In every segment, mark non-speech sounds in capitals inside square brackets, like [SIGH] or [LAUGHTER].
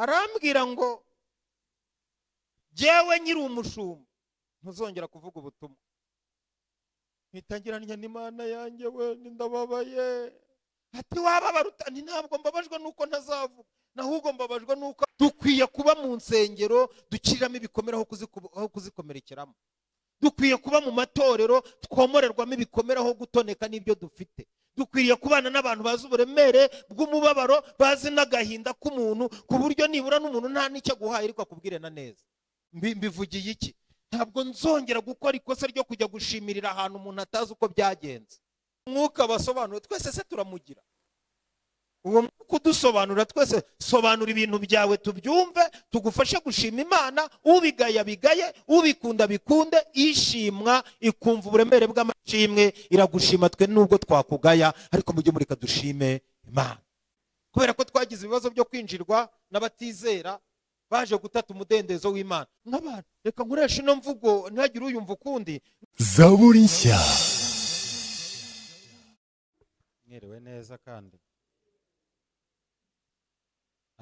arambwira ngo jyewe nyiri umushumba ntuzongera kuvuga ubutumwa mpitangiranye n'imana yanjye we ndababaye ati wababara ni ntabwo mbabajwe n'uko ntazavuga nahubwo mbabajwe n'uko dukwiye kuba mu nsengero duciriramo ibikomere aho kuzikomerekeramo dukwiye kuba mu matorero twomorerwamo ibikomere aho gutoneka n'ibyo dufite dukwiriye kubana n'abantu bazi uburemere bw'umubabaro bazi n'agahinda k'umuntu ku buryo nibura n'umuntu nta n'icyo aguhaye ariko na neza mbivugiye iki ntabwo nzongera gukora ikosa ryo kujya gushimirira ahantu umuntu atazi uko byagenze umwuka basobanuye twese se turamugira uwo mwuka udusobanura twese sobanura ibintu byawe tubyumve tugufashe gushima imana ubigaya abigaye ubikunda bikunde ishimwa ikumva uburemere bw'amashimwe iragushima twe nubwo twakugaya ariko mujye mureka dushime imana kubera ko twagize ibibazo byo kwinjirwa n'abatizera baje gutata umudendezo w'imana nk'abantu reka nkoresha ino mvugo ntihagire uyumva ukundi zaburi nshya mwerewe neza kandi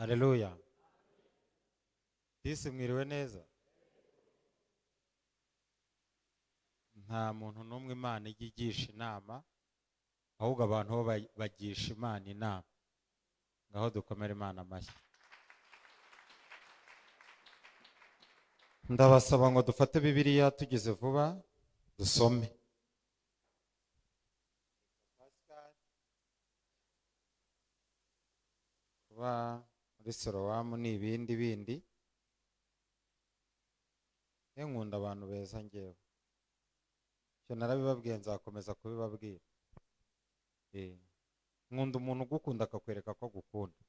hareruya bisi mwiriwe neza nta muntu n'umwe imana ijya inama ahubwo abantu bo bagisha imana inama ngaho dukomere imana amashyi ndabasaba ngo dufate bibiliya tugeze vuba dusome kuba kuri sorowamu bindi nkunda abantu beza ngewe icyo narabibabwiye nzakomeza kubibabwira eh, nkunda umuntu ugukunda akakwereka ko agukunda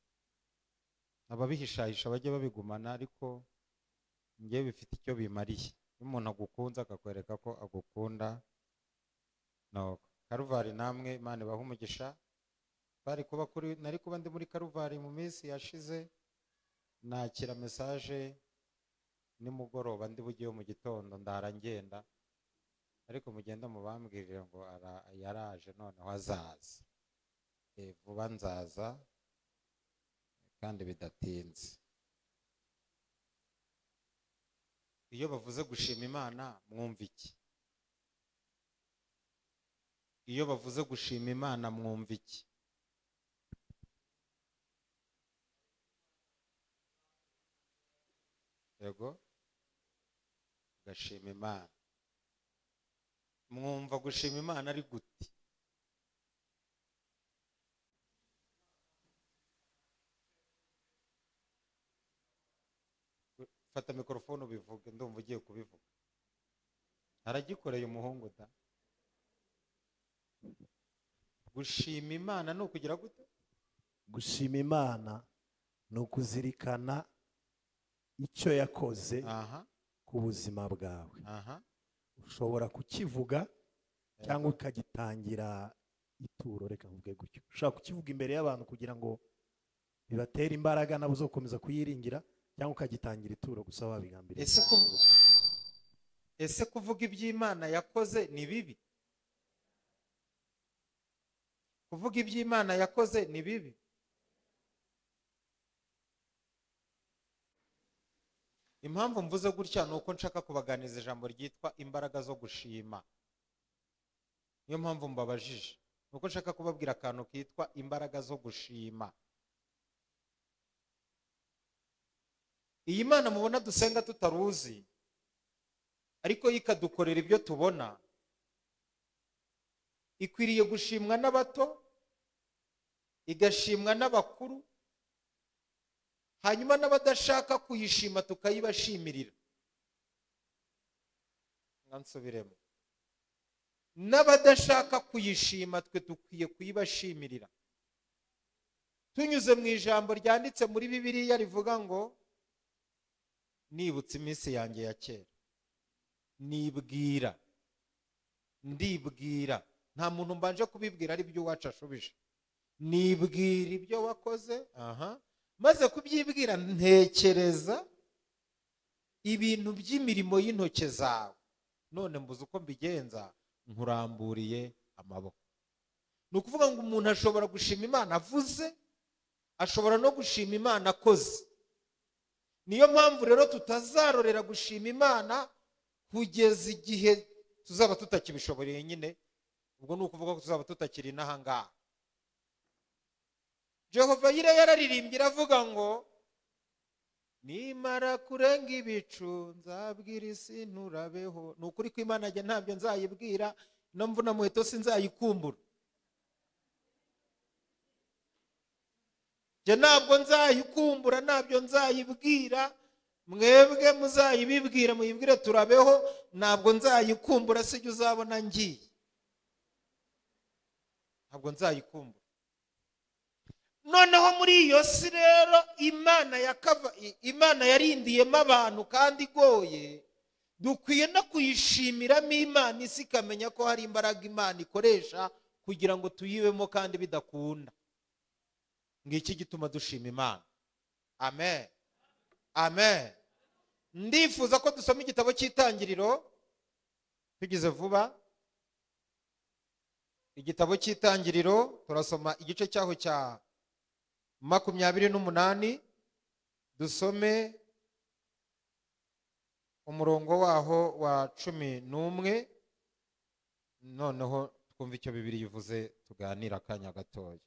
ababihishahisha bajye babigumana ariko njye bifite icyo bimariye iyo umuntu agukunze akakwereka ko agukunda karuvari namwe imana ibaha umugisha bari kuba kuri nari kuba ndi muri karuvari mu minsi yashize nakira mesaje nimugoroba ndi bugeyo mu gitondo ndara ngenda ariko mugenda mubambwirire ngo yaraje noneho azaza eh, vuba nzaza kandi bidatinze iyo bavuze gushima imana mwumva iki iyo bavuze gushima imana mwumva iki yego ugashima imana mwumva gushima imana ari gute fata mikorofone ubivuge ndumva ugiye kubivuga aragikoreye umuhungu da gushima imana ni ukugira gute gushima imana ni ukuzirikana icyo yakoze ku buzima bwawe ushobora kukivuga cyangwa ukagitangira ituro reka mvuge gutyo ushobora kukivuga imbere y'abantu kugira ngo bibatere imbaraga nabo uzakomeza kuyiringira cyangwa ukagitangira ituro gusa wabigambira ese kuvuga iby'imana yakoze ni bibi kuvuga iby'imana yakoze ni bibi impamvu mvuze gutya ni uko nshaka kubaganiza ijambo ryitwa imbaraga zo gushima niyo mpamvu mbabajije ni uko nshaka kubabwira akantu kitwa imbaraga zo gushima iyi mana mubona dusenga tutaruzi ariko ikadukorera ibyo tubona ikwiriye gushimwa n'abato igashimwa n'abakuru hanyuma n'abadashaka kuyishima tukayibashimirira nkansubiremo n'abadashaka kuyishima twe dukwiye kuyibashimirira tunyuze mu ijambo ryanditse muri bibiliya rivuga ngo nibutse iminsi yanjye ya kera nibwira ndibwira nta muntu mbanje kubibwira ari iby'uwacu ashubije nibwira ibyo wakoze aha maze kubyibwira ntekereza ibintu by'imirimo y'intoki zawe none mbuze uko mbigenza nkuramburiye amaboko ni ukuvuga ngo umuntu ashobora gushima imana avuze ashobora no gushima imana akoze niyo mpamvu rero tutazarorera gushima imana kugeza igihe tuzaba tutakibishoboreye nyine ubwo ni ukuvuga ko tuzaba tutakiri n'ahangaha jehova yari yararirimbye iravuga ngo nimara kurenga ibicu nzabwira isi nturabeho ni ukuri ko imana ajya ntabyo nzayibwira ino mvuna muheto si nzayikumbura njye ntabwo nzayikumbura ntabyo nzayibwira mwebwe muzayibibwira muyibwire turabeho ntabwo nzayikumbura sibyo uzabona ngiye ntabwo nzayikumbura noneho muri iyo si rero imana imana yarindiyemo abantu kandi igoye dukwiye no kuyishimiramo imana isi ikamenya ko hari imbaraga imana ikoresha kugira ngo tuyibemo kandi bidakunda ngiki gituma dushima imana amen amen ndifuza ko dusoma igitabo cy'itangiriro tugize vuba igitabo cy'itangiriro turasoma igice cyaho cya makumyabiri n'umunani dusome umurongo waho wa cumi n'umwe noneho twumve icyo bibiri yivuze tuganira akanya gatoya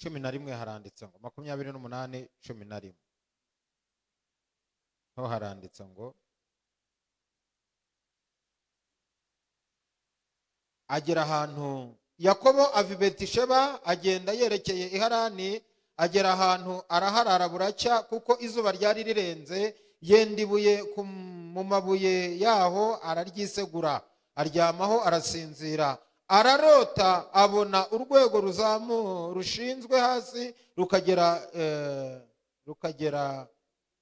cumi na rimwe haranditse ngo makumyabiri n'umunani cumi na rimwe ho haranditse ngo agera ahantu yakobo ava i betisheba agenda yerekeye iharani agera ahantu araharara buracya kuko izuba ryari rirenze yenda ibuye mu mabuye yaho araryisegura aryamaho arasinzira ararota abona urwego rushinzwe hasi rukagera eh, rukagera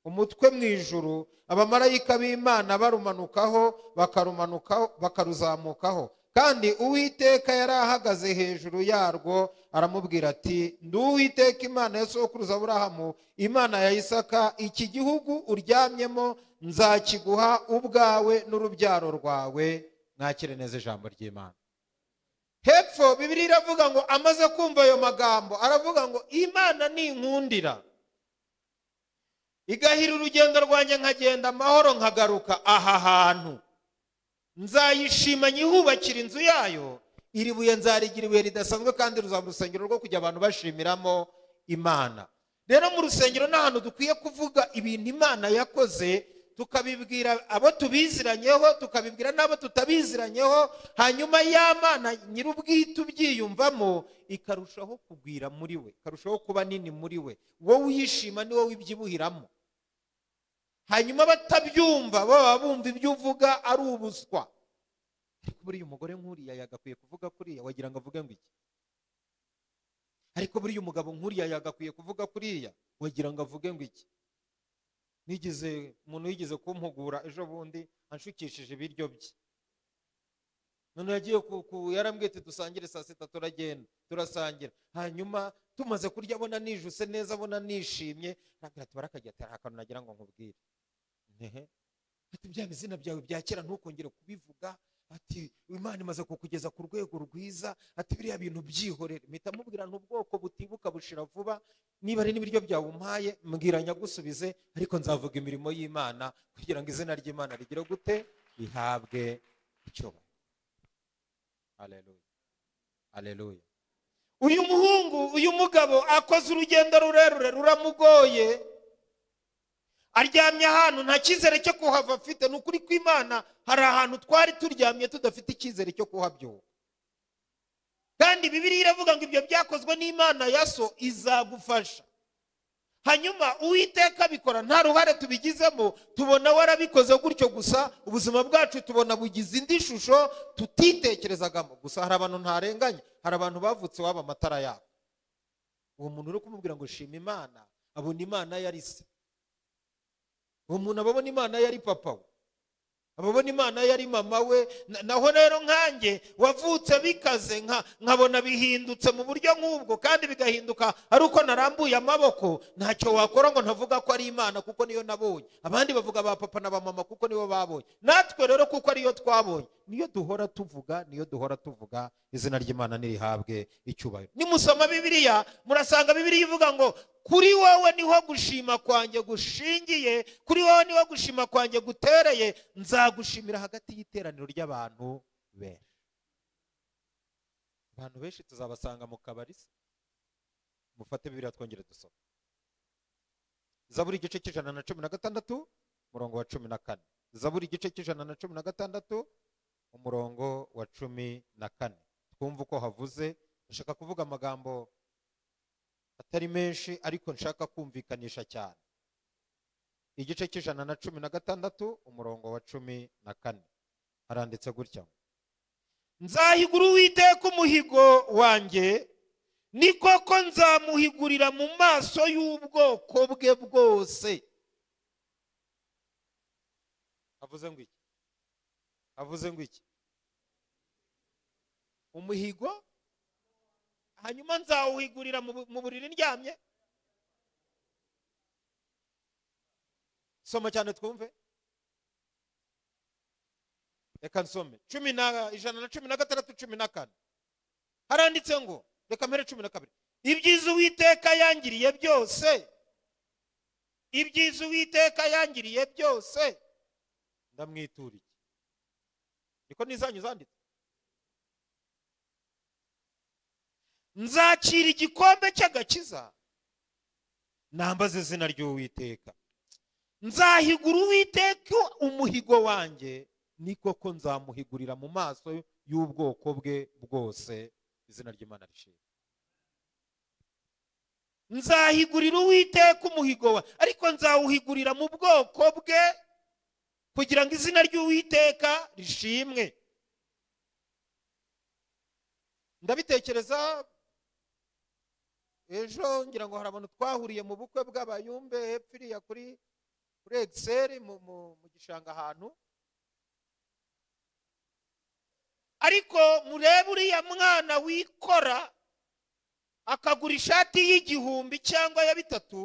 umutwe mu ijuru abamarayika b'imana barumanukaho bakarumanukaho bakaruzamukaho kandi uwiteka yari ahagaze hejuru yarwo aramubwira ati ndi uwiteka imana ya sokuruza aburahamu imana ya isaka iki gihugu uryamyemo nzakiguha ubwawe n'urubyaro rwawe mwakire neza ijambo ry'imana hepfo bibiri iravuga ngo amaze kumva ayo magambo aravuga ngo imana ninkundira igahira urugendo rwanjye nkagenda amahoro nkagaruka aha hantu nzayishima nyihubakira inzu yayo iri buye nzarigira ibuye ridasanzwe kandi ruzaba urusengero rwo kujya abantu bashimiramo imana rero mu rusengero ni ahantu dukwiye kuvuga ibintu imana yakoze tukabibwira abo tubiziranyeho tukabibwira n'abo tutabiziranyeho hanyuma y'amana nyir'ubwite ubyiyumvamo ikarushaho kugwira muri we ikarushaho kuba nini muri we wowe uyishima niwe wibyibuhiramo hanyuma batabyumva baba bumva ibyo uvuga ari ubuswa ariko buriya umugore nk'uriya yagakwiye kuvuga kuriya wagira ngo avuge ngo iki ariko buriya umugabo nk'uriya yagakwiye kuvuga kuriya wagira ngo avuge ngo iki nigeze umuntu yigeze kumpugura ejo bundi anshukishije ibiryo bye none yagiye yarambwiye ati dusangire saa sita turagenda turasangira hanyuma tumaze kurya abona nijuse neza abona nishimye barakajya ati nta kantu nagira ngo nkubwire ati bya izina byawe bya kera ntukongere kubivuga ati imana imaze kukugeza ku rwego rwiza ati biriya bintu byihorere mpita mubwira ubwoko butibuka bushira vuba niba ari n'ibiryo byawe umpaye mbwira nyagusubize ariko nzavuga imirimo y'imana kugira ngo izina ry'imana rigire gute rihabwe icyo aleluya aleluya uyu muhungu uyu mugabo akoze urugendo rurerure ruramugoye aryamye ahantu nta cyizere cyo kuhava afite ni ukuri kw'imana hari ahantu twari turyamye tudafite icyizere cyo kuhabyuka kandi bibiriya iravuga ngo ibyo byakozwe n'imana ya so izagufasha hanyuma uwiteka abikora nta ruhare tubigizemo tubona warabikoze gutyo gusa ubuzima bwacu tubona bugize indi shusho tutitekerezagamo gusa hari abantu ntarenganya hari abantu bavutse waba amatara yabo uwo muntu uri kumubwira ngo shima imana abona imana yari se uwo muntu abona imana yari papa we ababona imana yari mama we naho rero nkanjye wavutse bikaze nkabona bihindutse mu buryo nk'ubwo kandi bigahinduka ari uko narambuye amaboko ntacyo wakora ngo ntavuga ko ari imana kuko niyo nabonye abandi bavuga ba papa na ba mama kuko nibo babonye natwe rero kuko ariyo twabonye niyo duhora tuvuga niyo duhora tuvuga izina ry'imana ntirihabwe icyubahiro nimusoma bibiriya murasanga bibiriya ivuga ngo kuri wowe niho gushima kwanjye gushingiye kuri wowe niho gushima kwanjye gutereye nzagushimira hagati y'iteraniro ry'abantu benshi abantu benshi tuzabasanga mu kabari se mufate bibiriya twongere dusoma zaburi igice cy'ijana na cumi na gatandatu murongo wa cumi na kane zaburi igice cy'ijana na cumi na gatandatu umurongo wa cumi na kane twumva uko havuze ushaka kuvuga amagambo atari menshi ariko nshaka kumvikanisha cyane igice cy'ijana na cumi na gatandatu umurongo wa cumi na kane haranditse gutya nzahigura uwiteka umuhigo wanjye ni koko nzamuhigurira mu maso y'ubwoko bwe bwose avuze ngo iki avuze ngo iki umuhigo hanyuma nzawuhigurira mu buriri ndyamye soma cyane twumve reka nsome cumi na ijana na cumi na gatandatu cumi na kane haranditse ngo reka mpere cumi na kabiri ibyiza uwiteka yangiriye byose ibyiza uwiteka yangiriye byose ndamwituriye niko n'izanyu zanditse nzakira igikombe cy'agakiza nambaze izina ry'uwiteka nzahigura uwiteka umuhigo wanjye ni koko nzamuhigurira mu maso y'ubwoko bwe bwose izina ry'imana rishinzwe nzahigurira uwiteka umuhigo we ariko nzawuhigurira mu bwoko bwe kugira ngo izina ry'uwiteka rishimwe ndabitekereza ejo ngira ngo hari abantu twahuriye mu bukwe bw'abayumbe hepfo iriya kuri egiseri mu gishanga ahantu ariko murebe uriya mwana wikora akagura ishati y'igihumbi cyangwa ya bitatu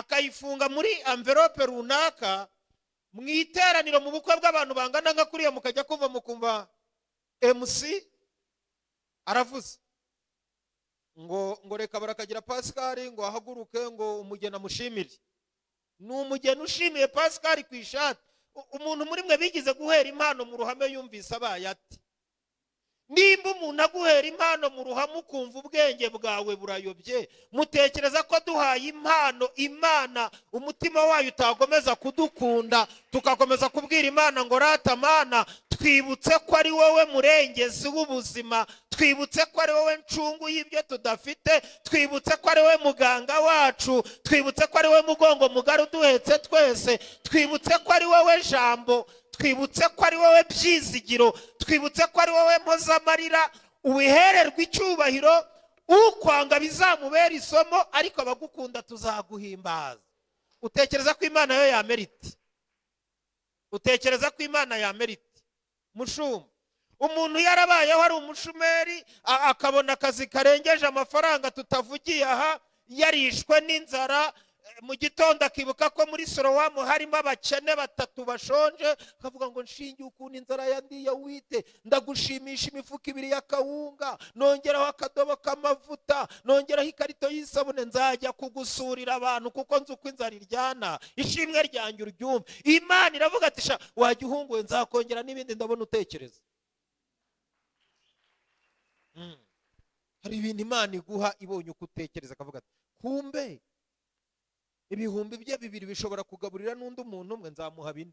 akayifunga muri amverope runaka mu iteraniro mu bukwe bw'abantu bangana nka kuriya mukajya kumva mukumva mc aravuze ngo ngo reka barakagira pasikari ngo ahaguruke ngo umugeni amushimire ni umugeni ushimiye pasikari ku ishati umuntu muri mwe bigize guhera impano mu ruhame yumvise abaye ati nimba umuntu aguhera impano mu ruhame ukumva ubwenge bwawe burayobye mutekereza ko duhaye impano imana umutima wayo utakomeza kudukunda tugakomeza kubwira imana ngo rata mana twibutse ko ari wowe murengezi w'ubuzima twibutse ko ari wowe ncungu y'ibyo tudafite twibutse ko ari wowe muganga wacu twibutse ko ari wowe mugongo mugari uduhetse twese twibutse ko ari wowe jambo twibutse ko ari wowe byizigiro twibutse ko ari wowe mpozamarira ubihererwa icyubahiro ukwanga bizamubera isomo ariko abagukunda tuzaguhimbaza utekereza ko imana yo yamerita utekereza ko imana yamerita mushuma umuntu yarabayeho ari umushumeri akabona akazi karengeje amafaranga tutavugiye aha yarishwe n'inzara mu gitondo akibuka ko muri sorowamu harimo abakene batatu bashonje akavuga ngo nshingiye ukuntu inzara ya ndiya wite ndagushimisha imifuka ibiri ya kawunga nongeraho akadobo k'amavuta nongeraho ikarito y'isabune nzajya kugusurira abantu kuko nzi uko inzara iryana ishimwe ryanjye uryumva imana iravuga ati sha wajya uhunguye nzakongera n'ibindi ndabona utekereza hmm. hari ibintu imana iguha ibonye uko utekereza akavuga ati kumbe ibihumbi bye bibiri bishobora kugaburira n'undi muntu umwe nzamuha bine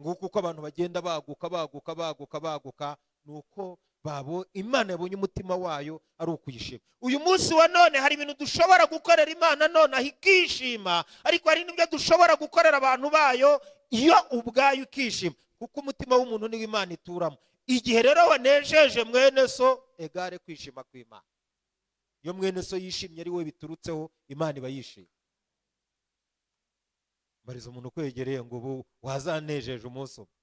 nguko uko abantu bagenda baguka baguka baguka baguka ni uko babo imana yabonye umutima wayo ari ukuyishima uyu munsi wa none hari ibintu dushobora gukorera imana nonaha ikishima ariko hari n'ibyo dushobora gukorera abantu bayo iyo ubwayo ukishima kuko umutima w'umuntu niwo imana ituramo igihe rero wanejeje mwene so egare kwishima kw'imana iyo mwene so yishimye ari we biturutseho imana iba yishimye bariza umuntu ukwegereye ngo ubu wazanejeje umunsi umwe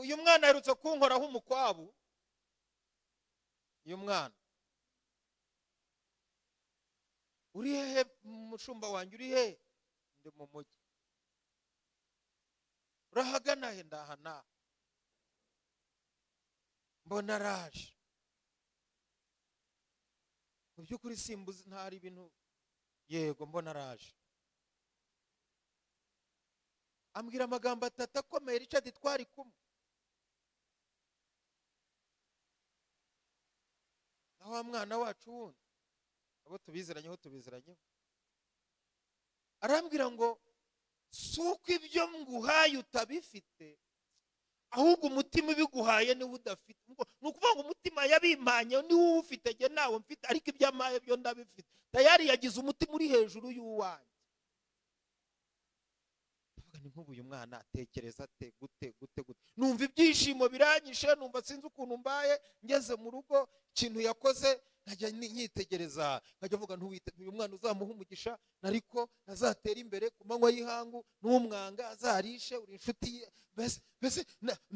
uyu mwana aherutse kunkoraho umukwabu uyu mwana uri hehe mushumba wanjye uri hehe ndi mu mujyi urahagana he ndahana mbona araje mu by'ukuri simbuzi ntari ibintu yego mbona araje ambwira amagambo atatu akomeye Richard twari kumwe na wa mwana wacu wundi abo tubiziranyeho tubiziranyeho arambwira ngo si uko ibyo nguhaye utabifite ahubwo umutima ubiguhaye niwo udafite ni ukuvuga ngo umutima yabimanye niwo uwufite njye ntawo mfite ariko ibyo amaye byo ndabifite tayari yagize umutima uri hejuru y'uwanjye ni nk'ubu uyu mwana atekereza ate gute gute gute numva ibyishimo biranyishe numva sinzi ukuntu mbaye ngeze mu rugo ikintu yakoze nkajya nyitegereza nkajya avuga ntuwiteguye umwana uzamuha umugisha ariko azatera imbere ku manywa y'ihangu n'umwanga azarishe uri inshuti ye mbese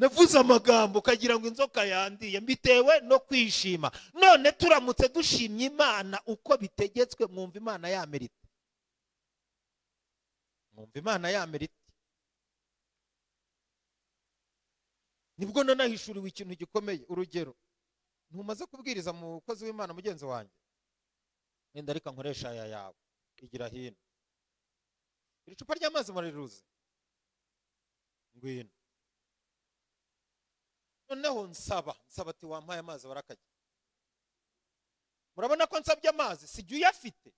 navuze amagambo ukagira ngo inzoka yandiye mbitewe no kwishima none turamutse dushimye imana uko bitegetswe mwumva imana yamerita mwumva imana yamerita nibwo nanahishuriwe ikintu gikomeye urugero ntumaze kubwiriza umukozi w'imana mugenzi wanjye wenda ariko nkoresha aya yawe igira hino iri cupa ry'amazi murariruzi ngwino noneho nsaba nsaba ati wampaye amazi barakajya murabona ko nsabye amazi sijya uyafite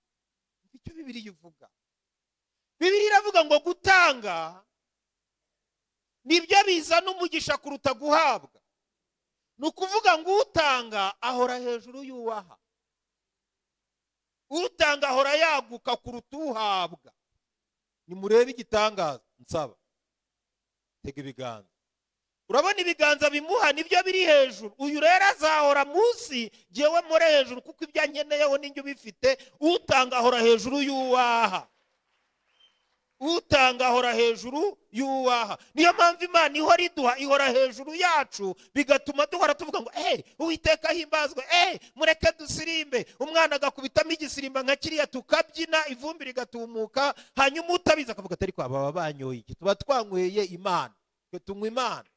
icyo bibiri ivuga bibiri iravuga ngo gutanga nibyo bizana umugisha kuruta guhabwa ni ukuvuga ngo utanga ahora hejuru y'uwaha utanga ahora yaguka kuruta uhabwa nimurebe igitangaza nsaba tega ibiganza urabona ibiganza bimuha nibyo biri hejuru uyu rero azahora munsi ngewe muri hejuru kuko ibyo nkeneyeho n'ibyo ubifite utanga ahora hejuru y'uwaha utanga ahora hejuru y'uwaha niyo mpamvu imana ihora iduha ihora hejuru yacu bigatuma duhora tuvuga ngo eee uwiteka himbazwe eee mureke dusirimbe umwana agakubitamo igisirimba nka kiriya tukabyina ivumbi rigatumuka hanyuma utabizi akavuga atari kwa baba banyoye iki tuba twanyweye imana tunywa imana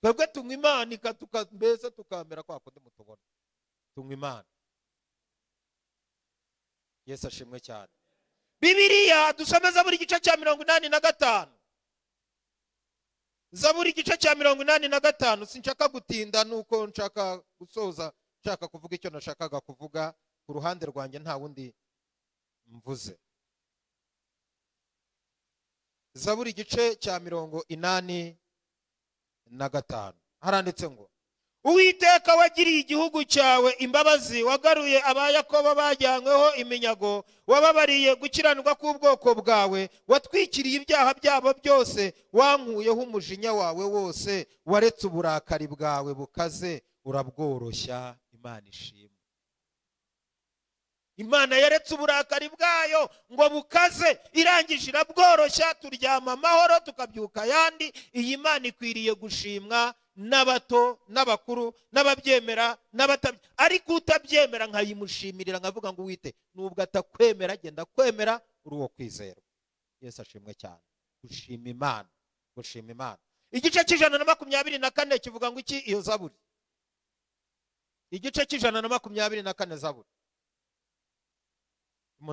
twebwe tunywa imana ikatuka mbese tukamera kwa kundi mutubona tunywa imana yesu ashimwe cyane bibiriya dusomeza buri igice cya mirongo inani na gatanu za igice cya mirongo inani na gatanu sinshaka gutinda nuko nshaka gusoza nshaka kuvuga icyo nashakaga kuvuga ku ruhande rwanjye nta wundi mvuze za igice cya mirongo inani na gatanu haranditse ngo uwiteka wagiriye igihugu cyawe imbabazi wagaruye abayakobo bajyanyweho iminyago wababariye gukiranirwa k'ubwoko bwawe watwikiriye ibyaha byabo byose wankuyeho umujinya wawe wose waretse uburakari bwawe bukaze urabworoshya imana ishimwe imana yaretse uburakari bwayo ngo bukaze irangije irabworoshya turyama amahoro tukabyuka ayandi iyi mana ikwiriye gushimwa n'abato n'abakuru n'ababyemera n'abatabyemera ariko utabyemera nkayimushimira nkavuga ngo wite nubwo atakwemera agenda kwemera uri uwo kwizerwa yesi ashimwe cyane gushima imana gushima imana igice cy'ijana na makumyabiri na kane kivuga ngo iki iyo zaburi igice cy'ijana na makumyabiri na kane zaburi mu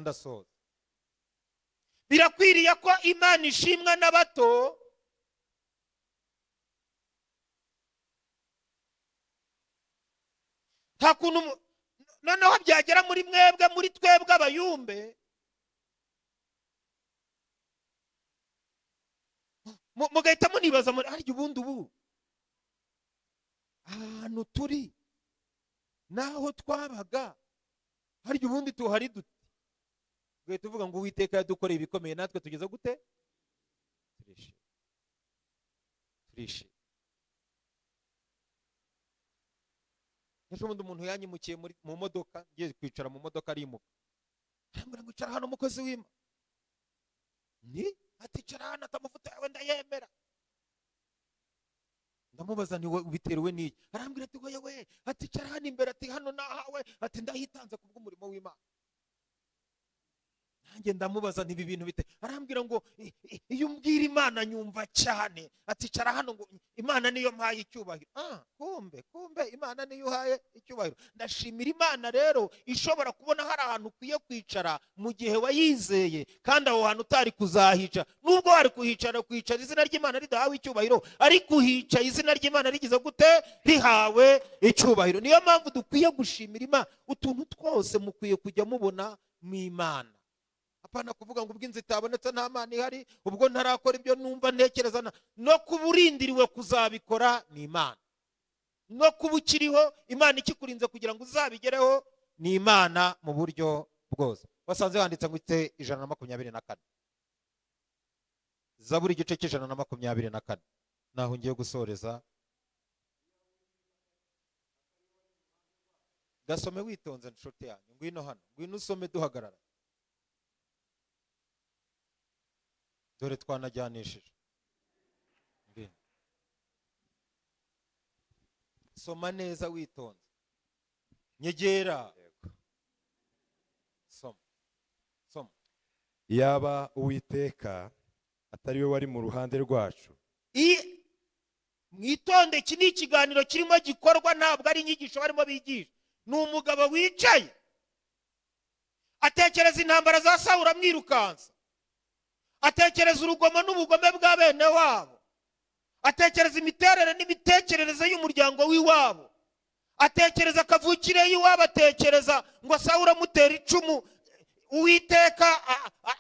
birakwiriye ko imana ishimwa n'abato nta kuntu noneho byagera muri mwebwe muri twebwe abayumbe mugahita munibaza muri harya ubundi ubu ahantu turi n'aho twabaga harya ubundi tuhari duti tugahita tuvuga ngo uwiteka yadukoreye ibikomeye natwe tugeze gute turishimye turishimye ejo bundi umuntu yanyimukiye mu modoka ngiye kwicara mu modoka arimuka arambwira ngo icara hano umukozi w'ima ni aticara hano ati amavuta yawe ndayemera ndamubaza ni biterewe n'iki arambwira ati wowe aticara hano imbere ati hano nahawe ati ndahitanze kubw'umurimo w'imana nanjye ndamubaza ntibi bintu bite arambwira ngo iyo umbwira imana nyumva cyane aticara hano ngo imana niyo mpaye icyubahiro ah, kumbe kumbe imana niyo uhaye icyubahiro ndashimira imana rero ishobora kubona hari ahantu ukwiye kwicara mu gihe wayizeye kandi aho hantu utari kuzahica nubwo wari kuhicara kwicara izina ry'imana ridahawe icyubahiro ari kuhica izina ry'imana rigize gute rihawe icyubahiro niyo mpamvu dukwiye gushimira imana utuntu twose mukwiye kujya mubona mu imana apana kuvuga ngo ubwo inzu itabonetse nta mana ihari ubwo ntarakora ibyo numva ntekereza no kuba urindiriwe kuzabikora ni imana no kuba ukiriho imana ikikurinze kugira ngo uzabigereho ni imana mu buryo bwose wasanze wanditse ngo ite ijana na makumyabiri na kane zabura igice cy'ijana na makumyabiri na kane naho ngiye gusoreza gasome witonze inshuti yanyu ngwino hano ngwino usome duhagarara dore twanajyanishije soma neza witonze nyegera soma soma yaba uwiteka atari we wari mu ruhande rwacu mwitonde iki ni ikiganiro kirimo gikorwa ntabwo ari inyigisho barimo bigisha ni umugabo wicaye atekereza intambara za sawura amwirukansa atekereza urugomo n'ubugome bwa bene wabo atekereza imiterere n'imitekerereze y'umuryango w'iwabo atekereza kavukire y'iwabo atekereza ngo sawura amutera icumu uwiteka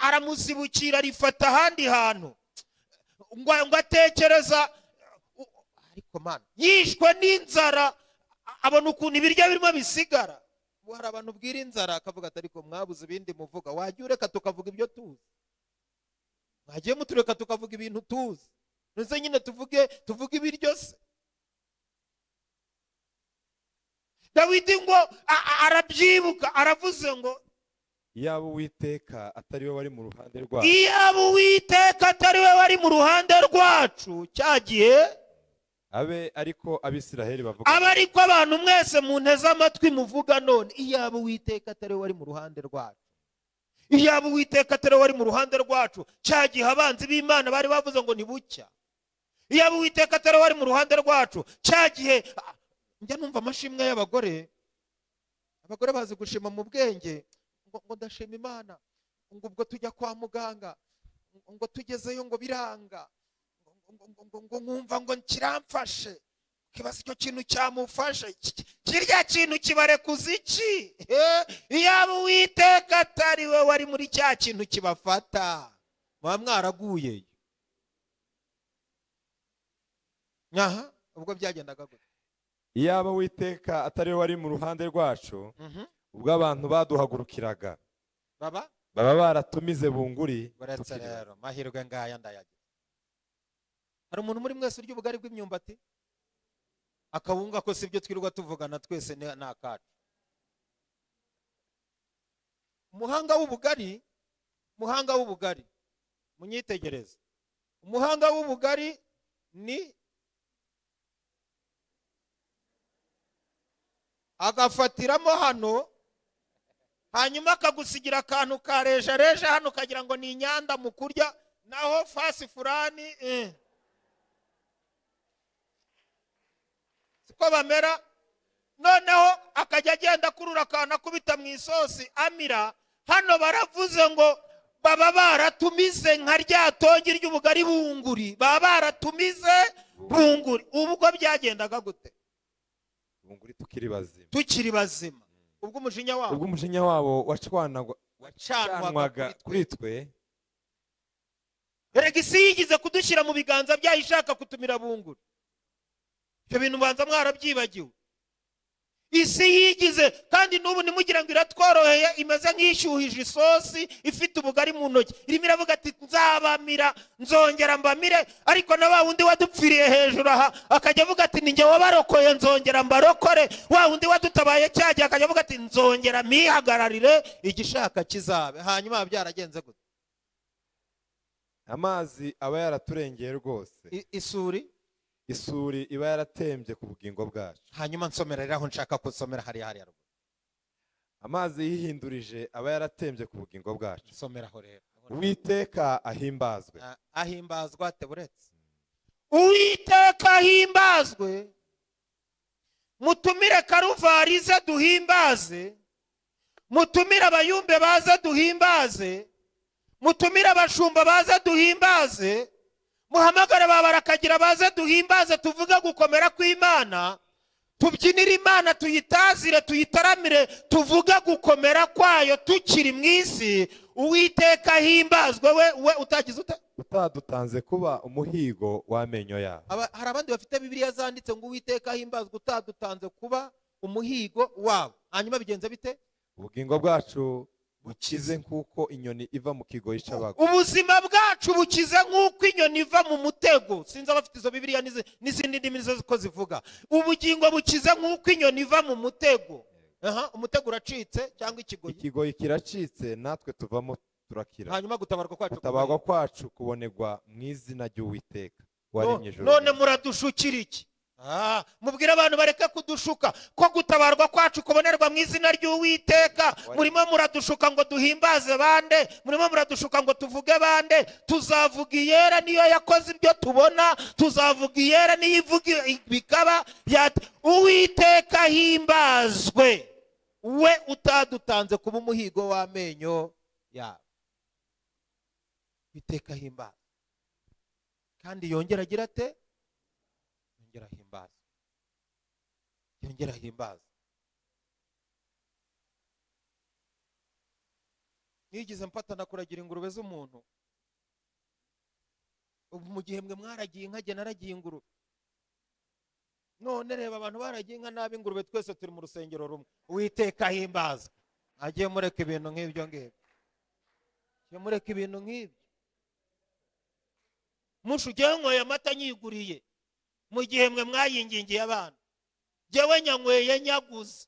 aramuzibukira arifata ahandi hantu ngo atekereza ariko mwana yishwe n'inzara abona ukuntu ibiryo birimo bisigara ubu hari abantu bwira inzara akavuga ati ariko mwabuze ibindi muvuga wajya ureka tukavuga ibyo tuzi mwagiye mutureka tukavuga ibintu tuzi ntuze nyine tuvuge tuvuge ibiryo se dawidi ngo arabyibuka aravuze ngo iyaba uwiteka atari we wari mu ruhande rwacu iyaba uwiteka atari we wari mu ruhande rwacu cya gihe abe ariko abisiraheli bavuga abe ariko abantu mwese mu nteze amatwi muvuga none iyaba uwiteka atari we wari mu ruhande rwacu iyaba uwiteka atari wari mu ruhande rwacu cya gihe abanzi b'imana bari bavuze ngo ntibucya iyaba uwiteka atari wari mu ruhande rwacu cya gihe njya numva amashimwe y'abagore abagore bazi gushima mu bwenge ngo ndashima imana ngo ubwo tujya kwa muganga ngo tugezeyo ngo biranga ngo nkumva ngo kiramfashe kibaza icyo kintu cyamufasha kirya kintu kibarekuza iki iyaba uwiteka atari we wari muri cya kintu kibafata muba mwaraguyeyo aha ubwo byagendaga gutya iyaba uwiteka atari we wari mu ruhande rwacu mhm. ubwo abantu baduhagurukiraga baba baba baratumize bunguri uretse rero mahirwe ngaya ndayagira hari umuntu muri mwese urya ubugari bw'imyumbati akabunga ko si byo twirirwa tuvugana twese ni akacu umuhanga w'ubugari umuhanga w'ubugari munyitegereze umuhanga w'ubugari ni agafatiramo hano hanyuma akagusigira akantu karejareja hano ukagira ngo ni inyanda mu kurya naho fasi furani eh. siko bamera noneho akajya agenda akurura akantu akubita mu isosi amira hano baravuze ngo baba baratumize nka rya tongi ry'ubugari bunguri baba baratumize bunguri ubwo byagendaga gute bunguri tukiri bazima tukiri bazima ubwo umujinya wabo ubwo umujinya wabo wacanwaga kuri twe regisi yigize kudushyira mu biganza byayo ishaka kutumira bunguri ibyo bintu ubanza mwarabyibagiwe isi yigize kandi n'ubu ntimugire ngo iratworoheye imeze nk'ishyuhije isosi ifite ubugari mu ntoki irimo iravuga ati nzabamira nzongera mbamire ariko na wa wundi wadupfiriye hejuru aha akajya avuga ati ni ninjye wabarokoye nzongera mbarokore wa wundi wadutabaye cyagihe akajya avuga ati nzongera mihagararire igishaka kizabe hanyuma byaragenze gutya amazi aba yaraturengeye rwose isuri isuri iba yaratembye ku bugingo bwacu hanyuma nsomerera aho nshaka kusomera hariya hariya ruguru amazi yihindurije aba yaratembye ku bugingo bwacu nsomeraho rero uwiteka ahimbazwe ah, ahimbazwa teburetse hmm. uwiteka ahimbazwe mutumire karuvarize ize duhimbaze mutumire abayumbe baze duhimbaze mutumire abashumba baze duhimbaze muhamagare barakagira baze duhimbaze tuvuga gukomera kw'imana tubyinire imana tuyitazire tuyitaramire tuvuga gukomera kwayo tukiri mu isi uwiteka ahimbazwe we we utagize uta utadutanze kuba umuhigo w'amenyo yabo hari abandi bafite bibiliya zanditse ngo uwiteka ahimbazwe utadutanze kuba umuhigo wabo hanyuma bigenze bite ubugingo bwacu bukize nk'uko inyoni iva mu kigoyi cy'abago ubuzima bwacu bukize nk'uko inyoni iva mu mutego sinzi abafite izo bibiriya n'izindi ndimi nizo zivuga ubugingo bukize nk'uko inyoni iva mu mutego umutego uracitse cyangwa ikigoyi ikigoyi kiracitse natwe tuvamo turakira hanyuma gutabarwa kwacu gutabarwa kwacu kubonerwa mu izina ry'uwiteka none muradushukira iki Ah, mubwire abantu bareke kudushuka ko gutabarwa kwacu kubonerwa mu izina ry'uwiteka murimo muradushuka ngo duhimbaze bande murimo muradushuka ngo tuvuge bande tuzavuga iyera niyo yakoze ibyo tubona tuzavuga iyera niyo ivuga bikaba uwiteka himbazwe we utadutanze kuba umuhigo w'amenyo yabo biteka himbazwe kandi yongera agira ate yongere ahimbaze yongere ahimbaze nigeze mpatana kuragira ingurube z'umuntu ubu mu gihe mwe mwaragiye inka jye naragiye ingurube none reba abantu baragiye inka nabi ingurube twese turi mu rusengero rumwe witeka ahimbaze agiye mureka ibintu nk'ibyo ngibyo mureka ibintu nk'ibyo mushu ujyayo nyweye amata mu gihe mwe mwayingingiye abana ngewe nyanyweye nyaguze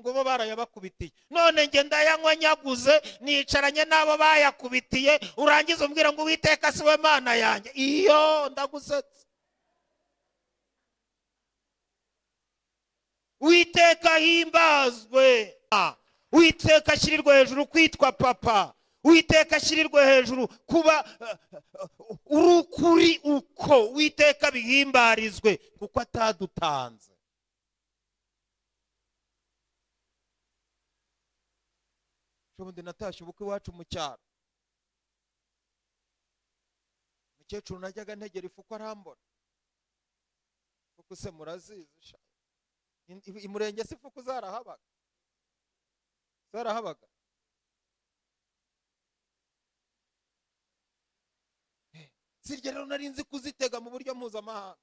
ngo bo barayabakubitiye none nge ndayanywa nyaguze nicaranye n'abo bayakubitiye urangiza umbwira ngo uwiteka si we mana yanjye iyo ndagusetsa witeka himbazwe witeka ashyirirwa hejuru kwitwa papa witeka ashyirirwe hejuru kuba uh, uh, uri ukuri uko witeka bihimbarizwe kuko atadutanze ubundi natashye ubukwe iwacu mu cyaro umukecuru najyaga ntegera ifu uko arambura kuko se murazizi i murenge si ifuku zarahabaga zarahabaga zirya rero nari nzi kuzitega mu buryo mpuzamahanga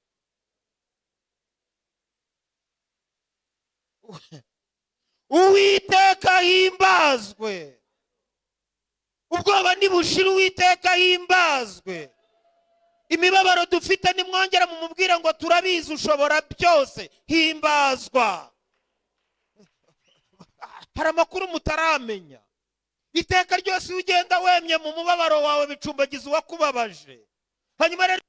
uwiteka himbazwe ubwoba nibushira uwiteka himbazwe imibabaro dufite nimwongera mumubwire ngo turabizi ushobora byose himbazwa hari amakuru mutaramenya iteka ryose iyo ugenda wemye mu mubabaro wawe bicumbagiza uwakubabaje hanyuma rero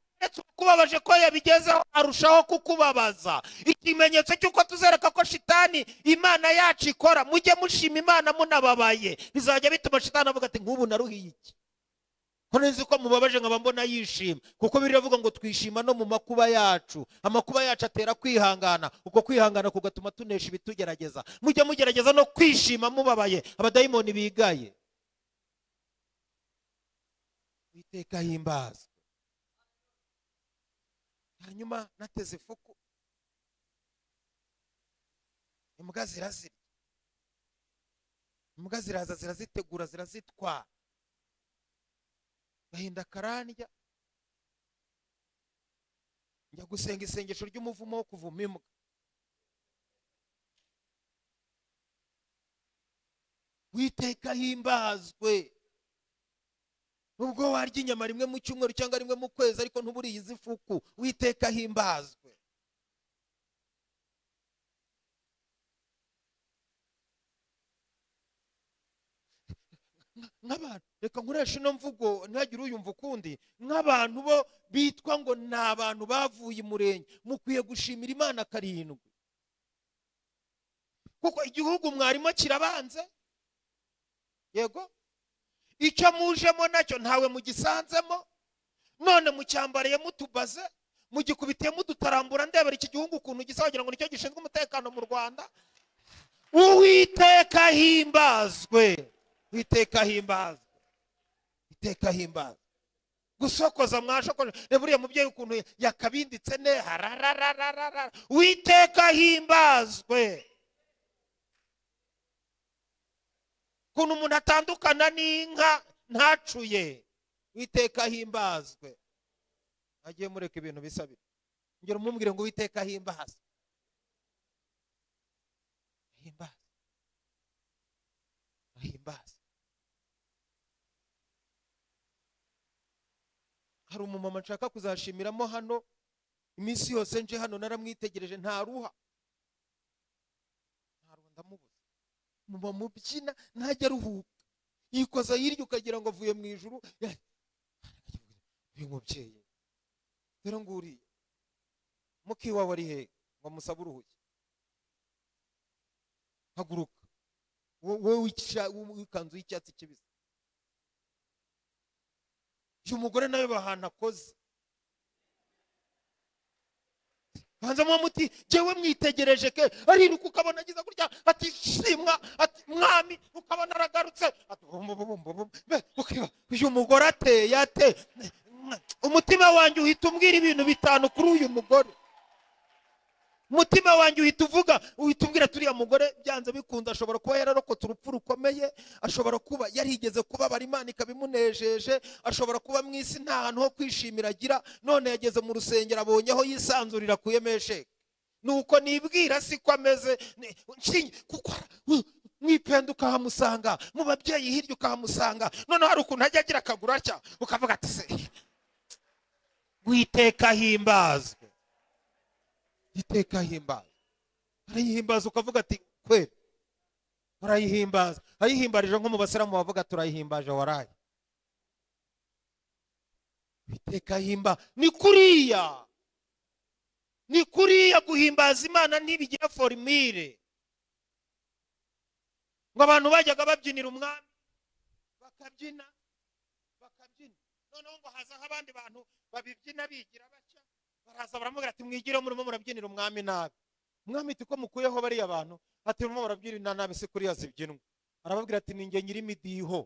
kubabaje ko yabigezeho arushaho kukubabaza ikimenyetso cy'uko tuzereka ko shitani imana yacu ikora mujye mushima imana munababaye bizajya bituma shitani avuga ati nk'ubu naruhiye iki ko nzi ko mubabaje nkaba mbona yishima kuko avuga ngo twishima no mu makuba yacu amakuba yacu atera kwihangana uko kwihangana kugatuma tunesha ibitugerageza mujye mugerageza no kwishima mubabaye abadayimoni bigaye biteka himbaza hanyuma nateze ifuku imbwa zirazirya imbwa ziraza zirazitegura zirazitwara gahinda karandya njya gusenga isengesho ry'umuvumo wo kuvuma imbwa witeka himbazwe ubwo warya inyama rimwe mu cyumweru cyangwa rimwe mu kwezi ariko ntuburiye izi fuku witeka himbazwe [LAUGHS] nk'abantu reka nkoresha ino mvugo ntihagire uyumva ukundi nk'abantu bo bitwa ngo ni abantu bavuye umurenge mukwiye gushimira imana karindwi kuko igihugu mwarimo kirabanze yego icyo mujemo nacyo ntawe mugisanzemo none mucyambariyemo utubaze mugikubitiyemo udutarambura ndebera iki gihugu ukuntu gisa wagira ngo nicyo gishinzwe umutekano mu rwanda uwiteka himbazwe uwiteka himbazwe iteka himbazwe gusokoza mwashokoje reba uriya mubyeyi ukuntu yakabinditse ne hararararara uwiteka himbazwe ukuntu umuntu atandukana n'inka ntacuye witeka ahimbazwe agiye mureka ibintu bisabira ngera umubwire ngo witeka ahimbaze ahimbaze ahimbaze hari umumama nshaka kuzashimiramo hano iminsi yose nje hano naramwitegereje ntaruha ntaruha ndamubuze mu byina ntajya aruhuka yikoza hirya ukagira ngo avuye mu ijoro eh, uyu mubyeyi rero nguriye muke iwawe ari he ngo amusabe uruhuke haguruka wowe w'ikanzu y'icyatsi kibisi uyu mugore nawe bahana akoze banza muti njyewe mwitegereje ke ariruka ukabona agize gutya ati shimwa ati mwami ukabona aragarutse uyu mugore ateye ate umutima wanjye uhita umbwira ibintu bitanu kuri uyu mugore mutima wanjye uhita uvuga uhita ubwira turiya mugore byanze bikunze ashobora kuba yararokotse urupfu rukomeye ashobora kuba yarigeze kubabara imana ikabimunejeje ashobora kuba mu isi nta hantu ho kwishimira agira none yageze mu rusengero abonye aho yisanzurira akuye mesheke nuko nibwira si ko ameze kuko mwipenda ukahamusanga mu babyeyi hirya ukahamusanga noneho hari ukuntu ajya agira akaguru atya ukavuga ati se witeka himbaza iteka ahimbaza arayihimbaza ukavuga ati kweri urayihimbaza ayihimbarije nko mu basiramu bavuga turayihimbaje waraye iteka ahimba ni kuriya ni kuriya guhimbaza imana ntibigira forumire ngo abantu bajyaga babyinira umwami bakabyina bakabyina noneho ngo hazaho abandi bantu babibyina bigira bake baraza baramubwira ati mwigire murimo murabyinira umwami nabi umwami uko mukuyeho bariya bantu ati murimo murabyinira nabi se kuriya zibyinwa arababwira ati ninjye nyirimidiho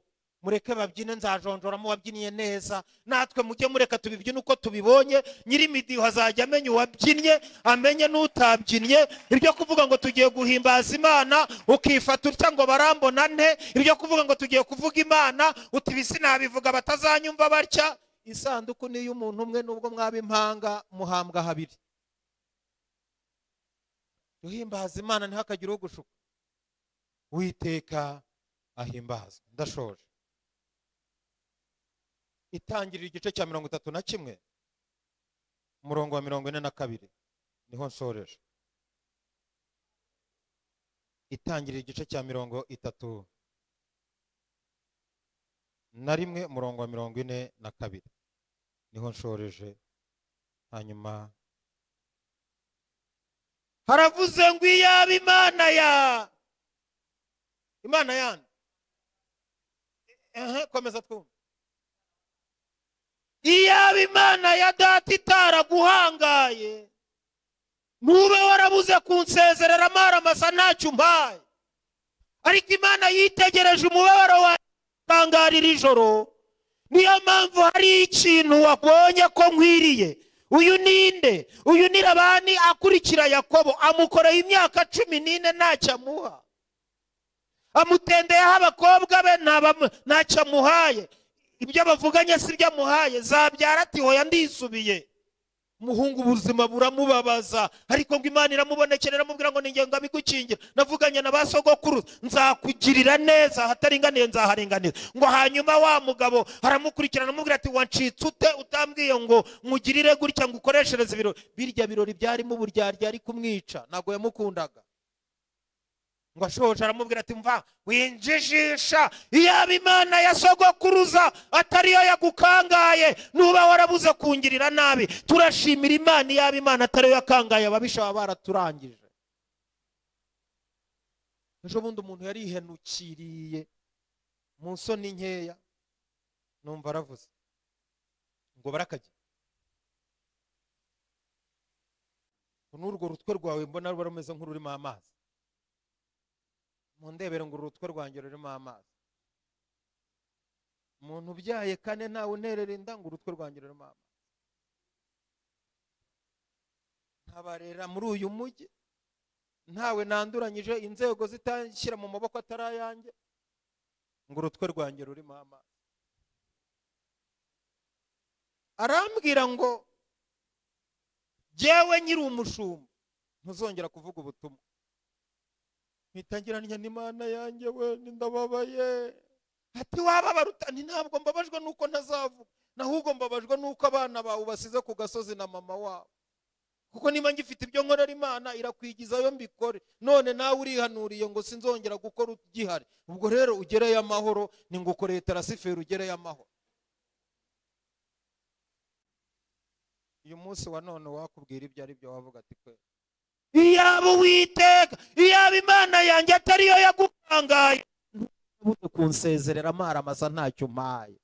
mureke babyine nzajonjora wabyinnye neza natwe mujye mureka tubibyine uko tubibonye nyirimidiho azajya amenya uwabyinnye amenye n'utabyinnye ibyo kuvuga ngo tugiye guhimbaza imana ukifata utya ngo barambonane nte ibyo kuvuga ngo tugiye kuvuga imana uti ibisi nabivuga batazanyumva batya isanduku ni iy'umuntu umwe n'ubwo mwaba impanga muhambwa habiri duhimbaza imana ntihakagire ugushuka witeka ahimbazwa ndashoje itangirira igice cya mirongo itatu na kimwe umurongo wa mirongo ine na kabiri niho nsoreje itangirira igice cya mirongo itatu na rimwe umurongo wa mirongo ine na kabiri niho nshoreje hanyuma haravuze ngo iyaba imana ya imana yandi komeza twumve iyaba imana ya data itaraguhangaye ntube warabuze kunsezerera amaramasa ntacyo mbaye ariko imana yitegereje umubabaro wawe itangarira ijoro niyo mpamvu hari ikintu wabonye ko nkwiriye uyu ninde uyu ni akurikira yakobo amukoreho imyaka cumi n'ine ntacyo amuha amutendeyeho abakobwa be ntacyo amuhaye ibyo bavuganye si byo amuhaye zabyara ati hoya ndisubiye umuhungu ubuzima buramubabaza ariko ngo imana iramubonekera iramubwira ngo ninjye ngo abigukingira navuganye na ba sogokuru nzakugirira neza ahataringaniye nzaharinganira ngo hanyuma wa mugabo aramukurikirana amubwira ati wancitse ute utambwiye ngo mugirire gutya ngo ukoreshereze ibirori birya birori byarimo uburyarya ariko kumwica ntabwo yamukundaga ngo ashoje aramubwira ati mva winjijisha iyaba imana ya sogokuruza atari yo yagukangaye nuba warabuze kungirira nabi turashimira imana iyaba imana atariyo yakangaye ababisha baba baraturangije ejo bundi umuntu yarihenukiriye mu nsoni nkeya numva aravuze ngo barakajya n'urwo rutwe rwawe mbona ruba rumeze nk'ururimo amazi mu ndebero ngo urutwe rwanjye rurimo amazi umuntu ubyaye kane ntawe unterera inda ngo urutwe rwanjye rurimo amazi nkabarera muri uyu mujyi ntawe nanduranyije inzego zitashyira mu maboko atari ayanjye ngo urutwe rwanjye rurimo amazi arambwira ngo jyewe nyiri umushumba ntuzongera kuvuga ubutumwa nkitangiranye n'imana yanjye wenda ndababaye ati wababara utanti ntabwo mbabajwe nuko ntazavuga nahubwo mbabajwe nuko abana bawe basize ku gasozi na mama wabo kuko niba ngifite ibyo nkorera imana irakwigizayo mbikore none nawe urihanuriye ngo sinzongera gukora ugihari ubwo rero ugereye amahoro ni ngo ukoreye tarasiferi ugereye amahoro uyu munsi wa none wakubwira ibyo ari byo wavuga ati kwera iyaba uwiteka iyaba imana yanjye atariyo yagukangaye ntubuze kunsezerera amaramasa ntacyo umpaye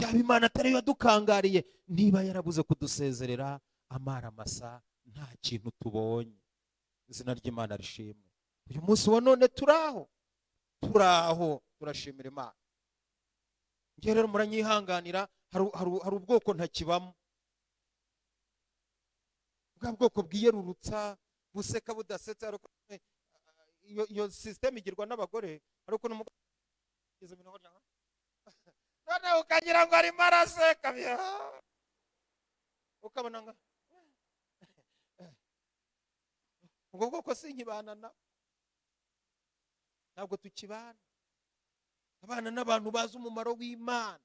yaba imana atariyo yadukangariye niba yarabuze kudusezerera amaramasa nta kintu tubonye izina ry'imana rishimwe uyu munsi wa none turaho turaho turashimira imana rero muranyihanganira hari ubwoko ntakibamo bwa bwoko bwiyerurutsa buseka budasetse eh, iyo sisiteme igirwa n'abagore ariko n'umugore [LAUGHS] noneho ukagira ngo arimo araseka ukabona ngo ubwo eh, eh, bwoko si nkibana nabo ntabwo tukibana abana n'abantu bazi umumaro w'imana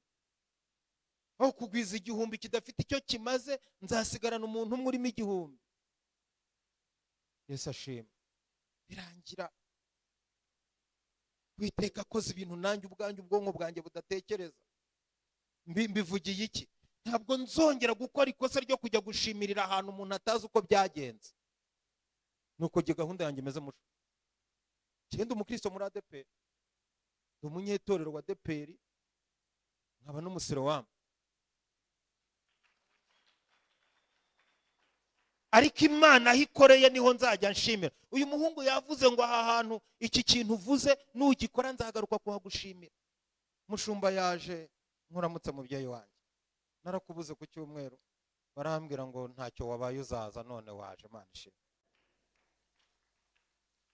aho kugwiza igihumbi kidafite icyo kimaze nzasigarana umuntu umwe urimo igihumbi yesu ashima birangira witeka akoze ibintu nanjye ubwanjye ubwonko bwanjye budatekereza mbivugiye iki ntabwo nzongera gukora ikosa ryo kujya gushimirira ahantu umuntu atazi uko byagenze nuko njye gahunda yanjye imeze muco cyenda umukristo muri adeperi ni umunyetorero wa deperi nkaba n'umusiro wamwe ariko imana aho ikoreye niho nzajya nshimira uyu muhungu yavuze ngo aha hantu iki kintu uvuze nugikora nzagaruka kuhagushimira mushumba yaje nkuramutse mubyeyi wanjye narakubuze ku cyumweru barambwira ngo ntacyo wabaye uzaza none waje imana ishimwe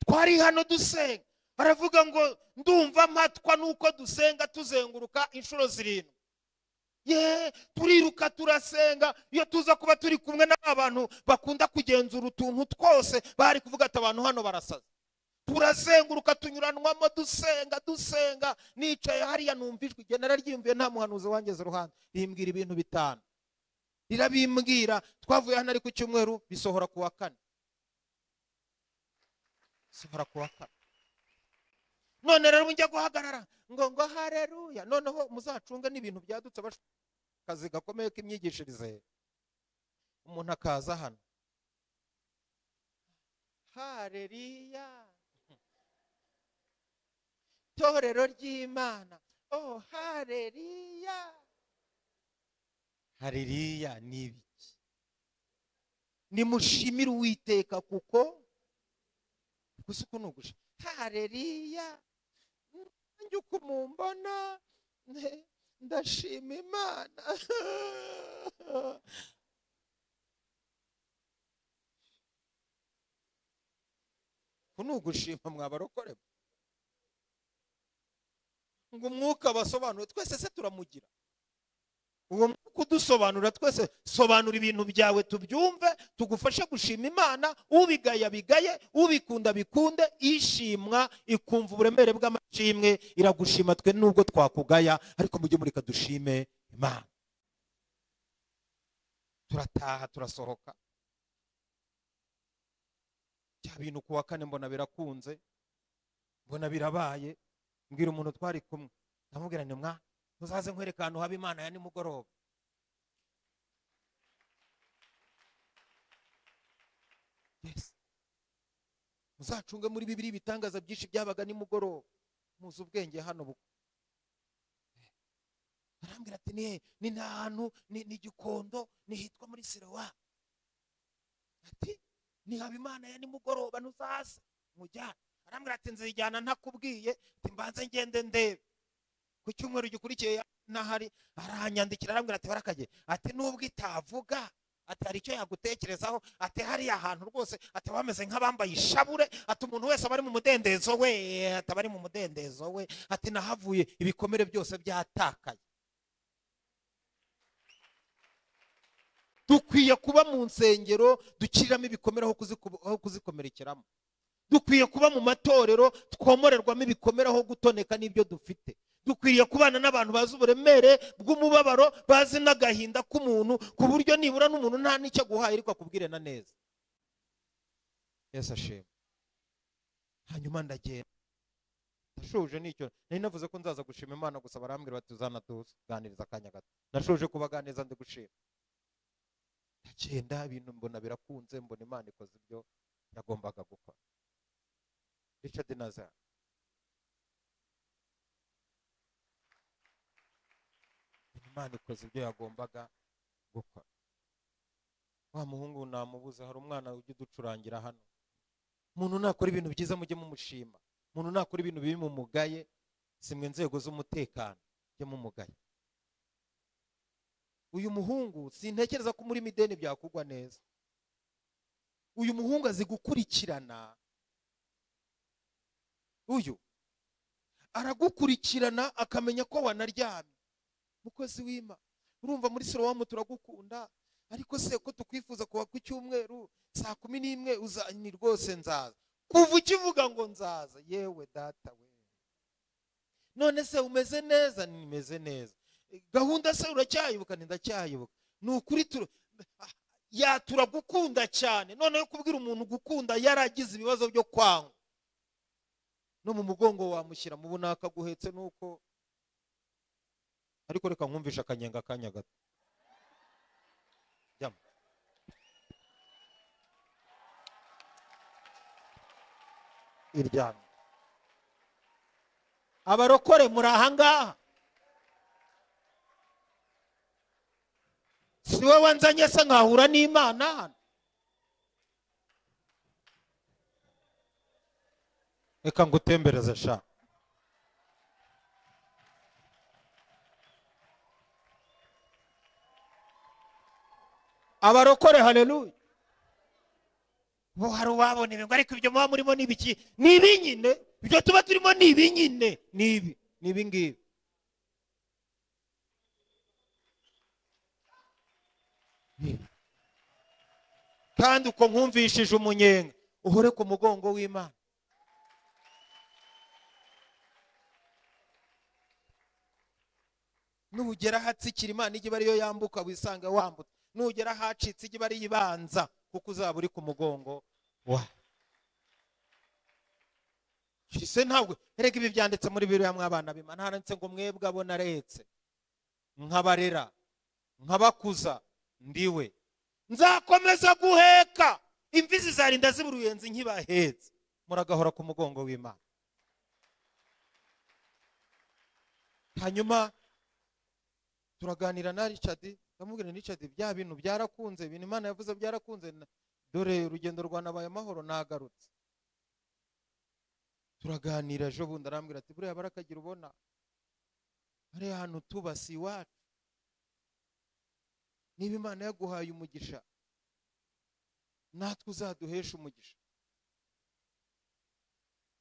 twari hano dusenga baravuga ngo ndumva mpatwa nuko dusenga tuzenguruka inshuro zirindwi ye turiruka turasenga iyo tuza kuba turi kumwe n'abantu bakunda kugenzura utuntu twose bari kuvuga ati abantu hano barasaza turazenguruka tunyuranwamo dusenga dusenga nicaye hariya numva ijwi igihe nararyiyumviye nta muhanuzi wangeze iruhande rimbwira ibintu bitanu rirabimbwira twavuye hano ari ku cyumweru bisohora ku wa kane bisohora ku wa kane none rero mujya guhagarara ngo ngo hareruya noneho muzacunge n'ibintu byadutse akazi gakomeye k'imyigishirize umuntu akaza hano hareriya torero ry'imana oh hareriya hareriya ni ibiki nimushimire uwiteka kuko gusa uku ni ugushima hareriya njye uko mumbona ndashima imana uku ni ugushima mwabarokore ngo umwuka basobanure twese se turamugira uwo mwuka udusobanura twese sobanura ibintu byawe tubyumve tugufashe gushima imana ubigaya bigaye ubikunda bikunde ishimwa ikumva uburemere bw'amashimwe iragushima twe nubwo twakugaya ariko mujye mureka dushime imana turataha turasohoka bya bintu ku wa kane mbona birakunze mbona birabaye mbwira umuntu twari kumwe ndamubwira ni mwana ntuzaze nkwereka ahantu haba imana ya nimugoroba muzacunge muri bibiri ibitangaza byinshi byabaga nimugoroba muzi ubwenge hano eh. arambwira ati ni nta hantu ni gikondo ni hitwa muri silowa ati ni habimana ya nimugoroba ntuzaze mujyane arambwira ati nzijyana ntakubwiye ati mbanze ngende ndebe ku cyumweru gikurikiye n'ahari aranyandikira arambwira ati barakage ati nubwo itavuga ati hari icyo yagutekerezaho ati hariya hantu rwose ati bameze nk'abambaye ishabure ati umuntu wese aba ari mu mudendezo we ati aba ari mu mudendezo we ati nahavuye ibikomere byose byatakaye dukwiye kuba mu nsengero duciriramo ibikomere aho kuzikomerekeramo dukwiye kuba mu matorero twomorerwamo ibikomere aho gutoneka n'ibyo dufite dukwiriye kubana n'abantu bazi uburemere bw'umubabaro bazi n'agahinda k'umuntu ku buryo nibura n'umuntu nta n'icyo aguhaye ariko akubwire na neza ashima hanyuma ndagenda ndashuje nicyo nari navuze ko nzaza gushima imana gusa barambwira bati tuzanatuganiriza akanya gato ndashuje kubaganiriza ndi gushima ndagenda ibintu mbona birakunze mbona imana ikoze ibyo yagombaga gukora richard nazari imana ikoze ibyo yagombaga gukora wa muhungu namubuza hari umwana ujya uducurangira hano umuntu nakora ibintu byiza mujye mumushima umuntu nakora ibintu bibi mumugaye simwe inzego z'umutekano jya mumugaye uyu muhungu sintekereza ko muri mideni byakugwa neza uyu muhungu azi gukurikirana uyu aragukurikirana akamenya ko wanaryamye mukozi wima urumva muri sorowamu turagukunda ariko se ko tukwifuza kuba ku cyumweru saa kumi n'imwe uzanye rwose nzaza kuva ukivuga ngo nzaza yewe data we none se umeze neza nimeze neza gahunda se uracyayibuka ndacyayibuka ni ukuri yatura gukunda cyane none yo kubwira umuntu gukunda yaragize ibibazo byo kwangwa no mu mugongo wamushyira mu bunaka guhetse nuko ariko reka nkumvishe akanyenga akanya gato jyamo iryamye abarokore muri ahangaha si we wanzanye se nkahura n'imana hano reka ngutembereze sha abarokore haleluya bo hari ubabona ibintu ariko ibyo muba murimo ni ibiki ni ibi nyine ibyo tuba turimo ni ibi nyine ni ibi ni ibi ngibi kandi uko nkumvishije umunyenga uhore ku mugongo w'imana nugera ahatsikira imana igihe ariyo yambuka wisanga wambuka nugera ahacitse ijye iba ari ibanza kuko uzaba uri ku mugongo wa ese ntabwo erega ibi byanditse muri biriya mwabana bima ntaranditse ngo mwebwe abo naretse nkabarera nkabakuza ndiwe nzakomeza guheka imvizi zarinda zibura uruyenzi nkibahetse muragahora ku mugongo w'imana hanyuma turaganira na richard ndamubwira Richard bya bintu byarakunze ibintu imana yavuze byarakunze dore urugendo rwanabaye amahoro nagarutse turaganira ejo bundi arambwira ati buriya barakagira ubona hariya hantu tubasi iwacu niba imana yaguhaye umugisha natwe uzaduhesha umugisha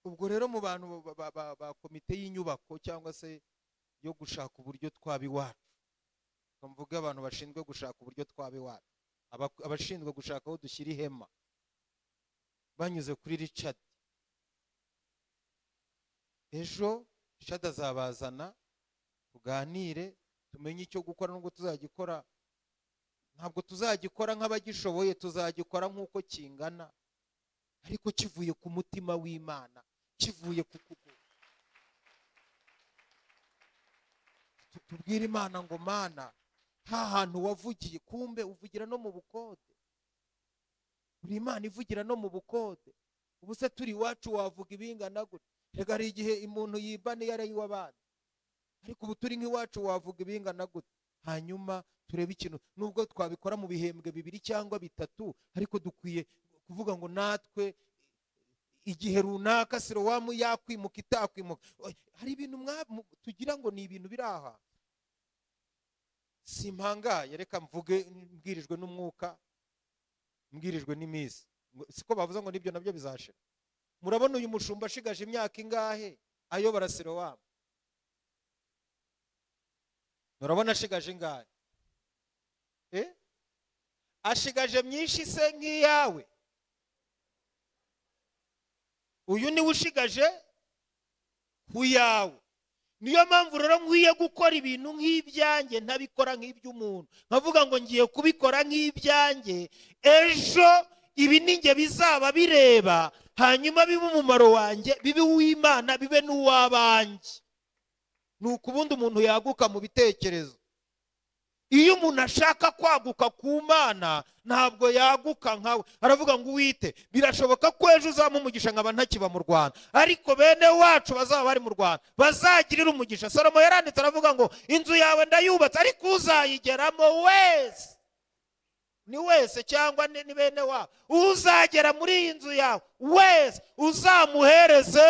ubwo rero mu bantu ba komite y'inyubako cyangwa se yo gushaka uburyo twaba iwacu ngo abantu bashinzwe gushaka uburyo twaba iwacu abashinzwe gushaka aho dushyira ihema banyuze kuri richard ejo richard azabazana tuganire tumenye icyo gukora n'ubwo tuzagikora ntabwo tuzagikora nk'abagishoboye tuzagikora nk'uko kingana ariko kivuye ku mutima w'imana kivuye ku kuguru tubwire imana ngo mana nta hantu wavugiye kumbe uvugira no mu bukode buri imana ivugira no mu bukode ubu se turi iwacu wavuga ibingana gutya reka hari igihe umuntu yiba niyo ari iw'abandi ariko ubu turi nk'iwacu wavuga ibingana gutya hanyuma turebe ikintu nubwo twabikora mu bihembwe bibiri cyangwa bitatu ariko dukwiye kuvuga ngo natwe igihe runaka sirowamu yakwimuka itakwimuka hari ibintu tugira ngo ni ibintu biri aha simpangaye reka mvuge mbwirijwe n'umwuka mbwirijwe n'iminsi siko bavuze ngo nibyo nabyo bizashira murabona uyu mushumba ashigaje imyaka ingahe ayo baraserowamu murabona ashigaje ingahe eh? ashigaje myinshi se nk'iyawe uyu niwe ushigaje ku yawe niyo mpamvu rero nkwiye gukora ibintu nk'ibyanjye ntabikora nk'iby'umuntu nkavuga ngo ngiye kubikora nk'ibyanjye ejo ibi ninjye bizaba bireba hanyuma bibe umumaro wanjye bibe uw'imana bibe n'uw'abanjye ni uko ubundi umuntu yaguka mu bitekerezo iyo umuntu ashaka kwaguka ku mana ntabwo yaguka nkawe aravuga ngo uwite birashoboka ko ejo uzamuha umugisha nkaba ntakiba mu rwanda ariko bene wacu bazaba bari mu rwanda bazagirira umugisha salomo yaranditse aravuga ngo inzu yawe ndayubatse ariko uzayigeramo wese ni wese cyangwa ni bene wa uzagera muri iyi nzu yawe wese uzamuhereze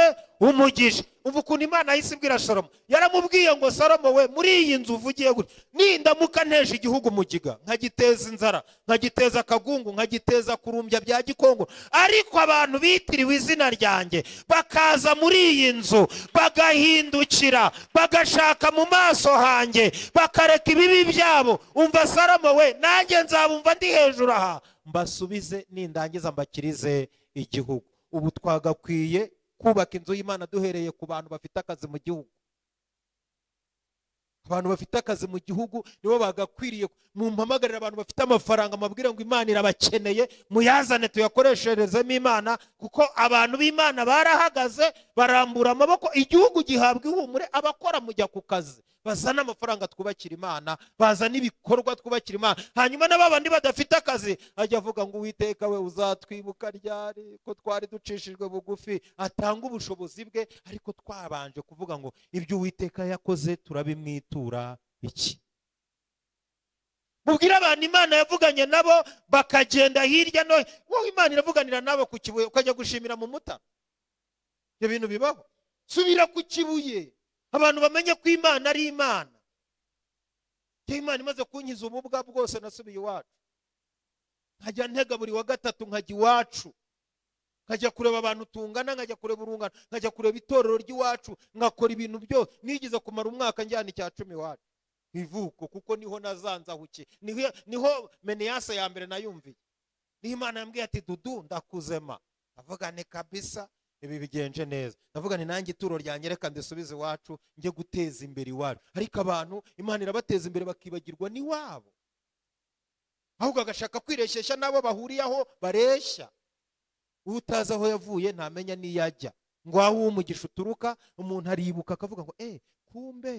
umugisha umva ukuntu imana yahise ibwira salomo yaramubwiye ngo salomo we muri iyi nzu uvugiye gutya nindamuka nteje igihugu mugiga nkagiteza inzara nkagiteza akagungu nkagiteza kurumbya bya gikongo ariko abantu bitiriwe izina ryanjye bakaza muri iyi nzu bagahindukira bagashaka mu maso hanjye bakareka ibibi byabo umva salomo we nanjye nzabumva ndi hejuru aha mbasubize nindangiza mbakirize igihugu ubu twagakwiye kubaka inzu y'imana duhereye ku bantu bafite akazi mu gihugu abantu bafite akazi mu gihugu nibo bagakwiriye mumpamagarira abantu bafite amafaranga mabwire ngo imana irabakeneye muyazane tuyakoresherezemo imana kuko abantu b'imana barahagaze barambura amaboko igihugu gihabwa ihumure abakora mujya ku kazi bazane amafaranga twubakira imana bazane ibikorwa twubakira imana hanyuma n'abandi badafite akazi ajya avuga ngo uwiteka we uzatwibuka ryari ko twari ducishijwe bugufi atanga ubushobozi bwe ariko twabanje kuvuga ngo ibyo uwiteka yakoze turabimwitura iki mubwire abantu imana yavuganye nabo bakagenda hirya no wowe imana iravuganira nabo ku kibuye ukajya gushimira mu muta ibyo bintu bibaho subira ku kibuye abantu bamenye ko imana ari imana iyo imana imaze kunyiza ububwa bwose nasubiye iwacu nkajya ntega buri wa gatatu nkajya iwacu nkajya kureba abantu tungana nkajya kureba urungano nkajya kureba itorero ry'iwacu nkakora ibintu byose nigeze kumara umwaka njyana icya cumi iwacu ivuko kuko niho nazanzahuke niho meneyase ya mbere nayumviye niho imana yambwiye ati dudu ndakuzema avugane kabisa ibi bigenje neza ndavuga ni nanjye ituro ryanyereka ndasubize iwacu njye guteza imbere iwacu ariko abantu imana irabateza imbere bakibagirwa n'iwabo ahubwo agashaka kwireshyeshya n'abo bahuriyeho bareshya utazi aho yavuye ntamenya n'iyo ajya ngo aho umugisha uturuka umuntu aribuka akavuga ngo eee eh, kumbe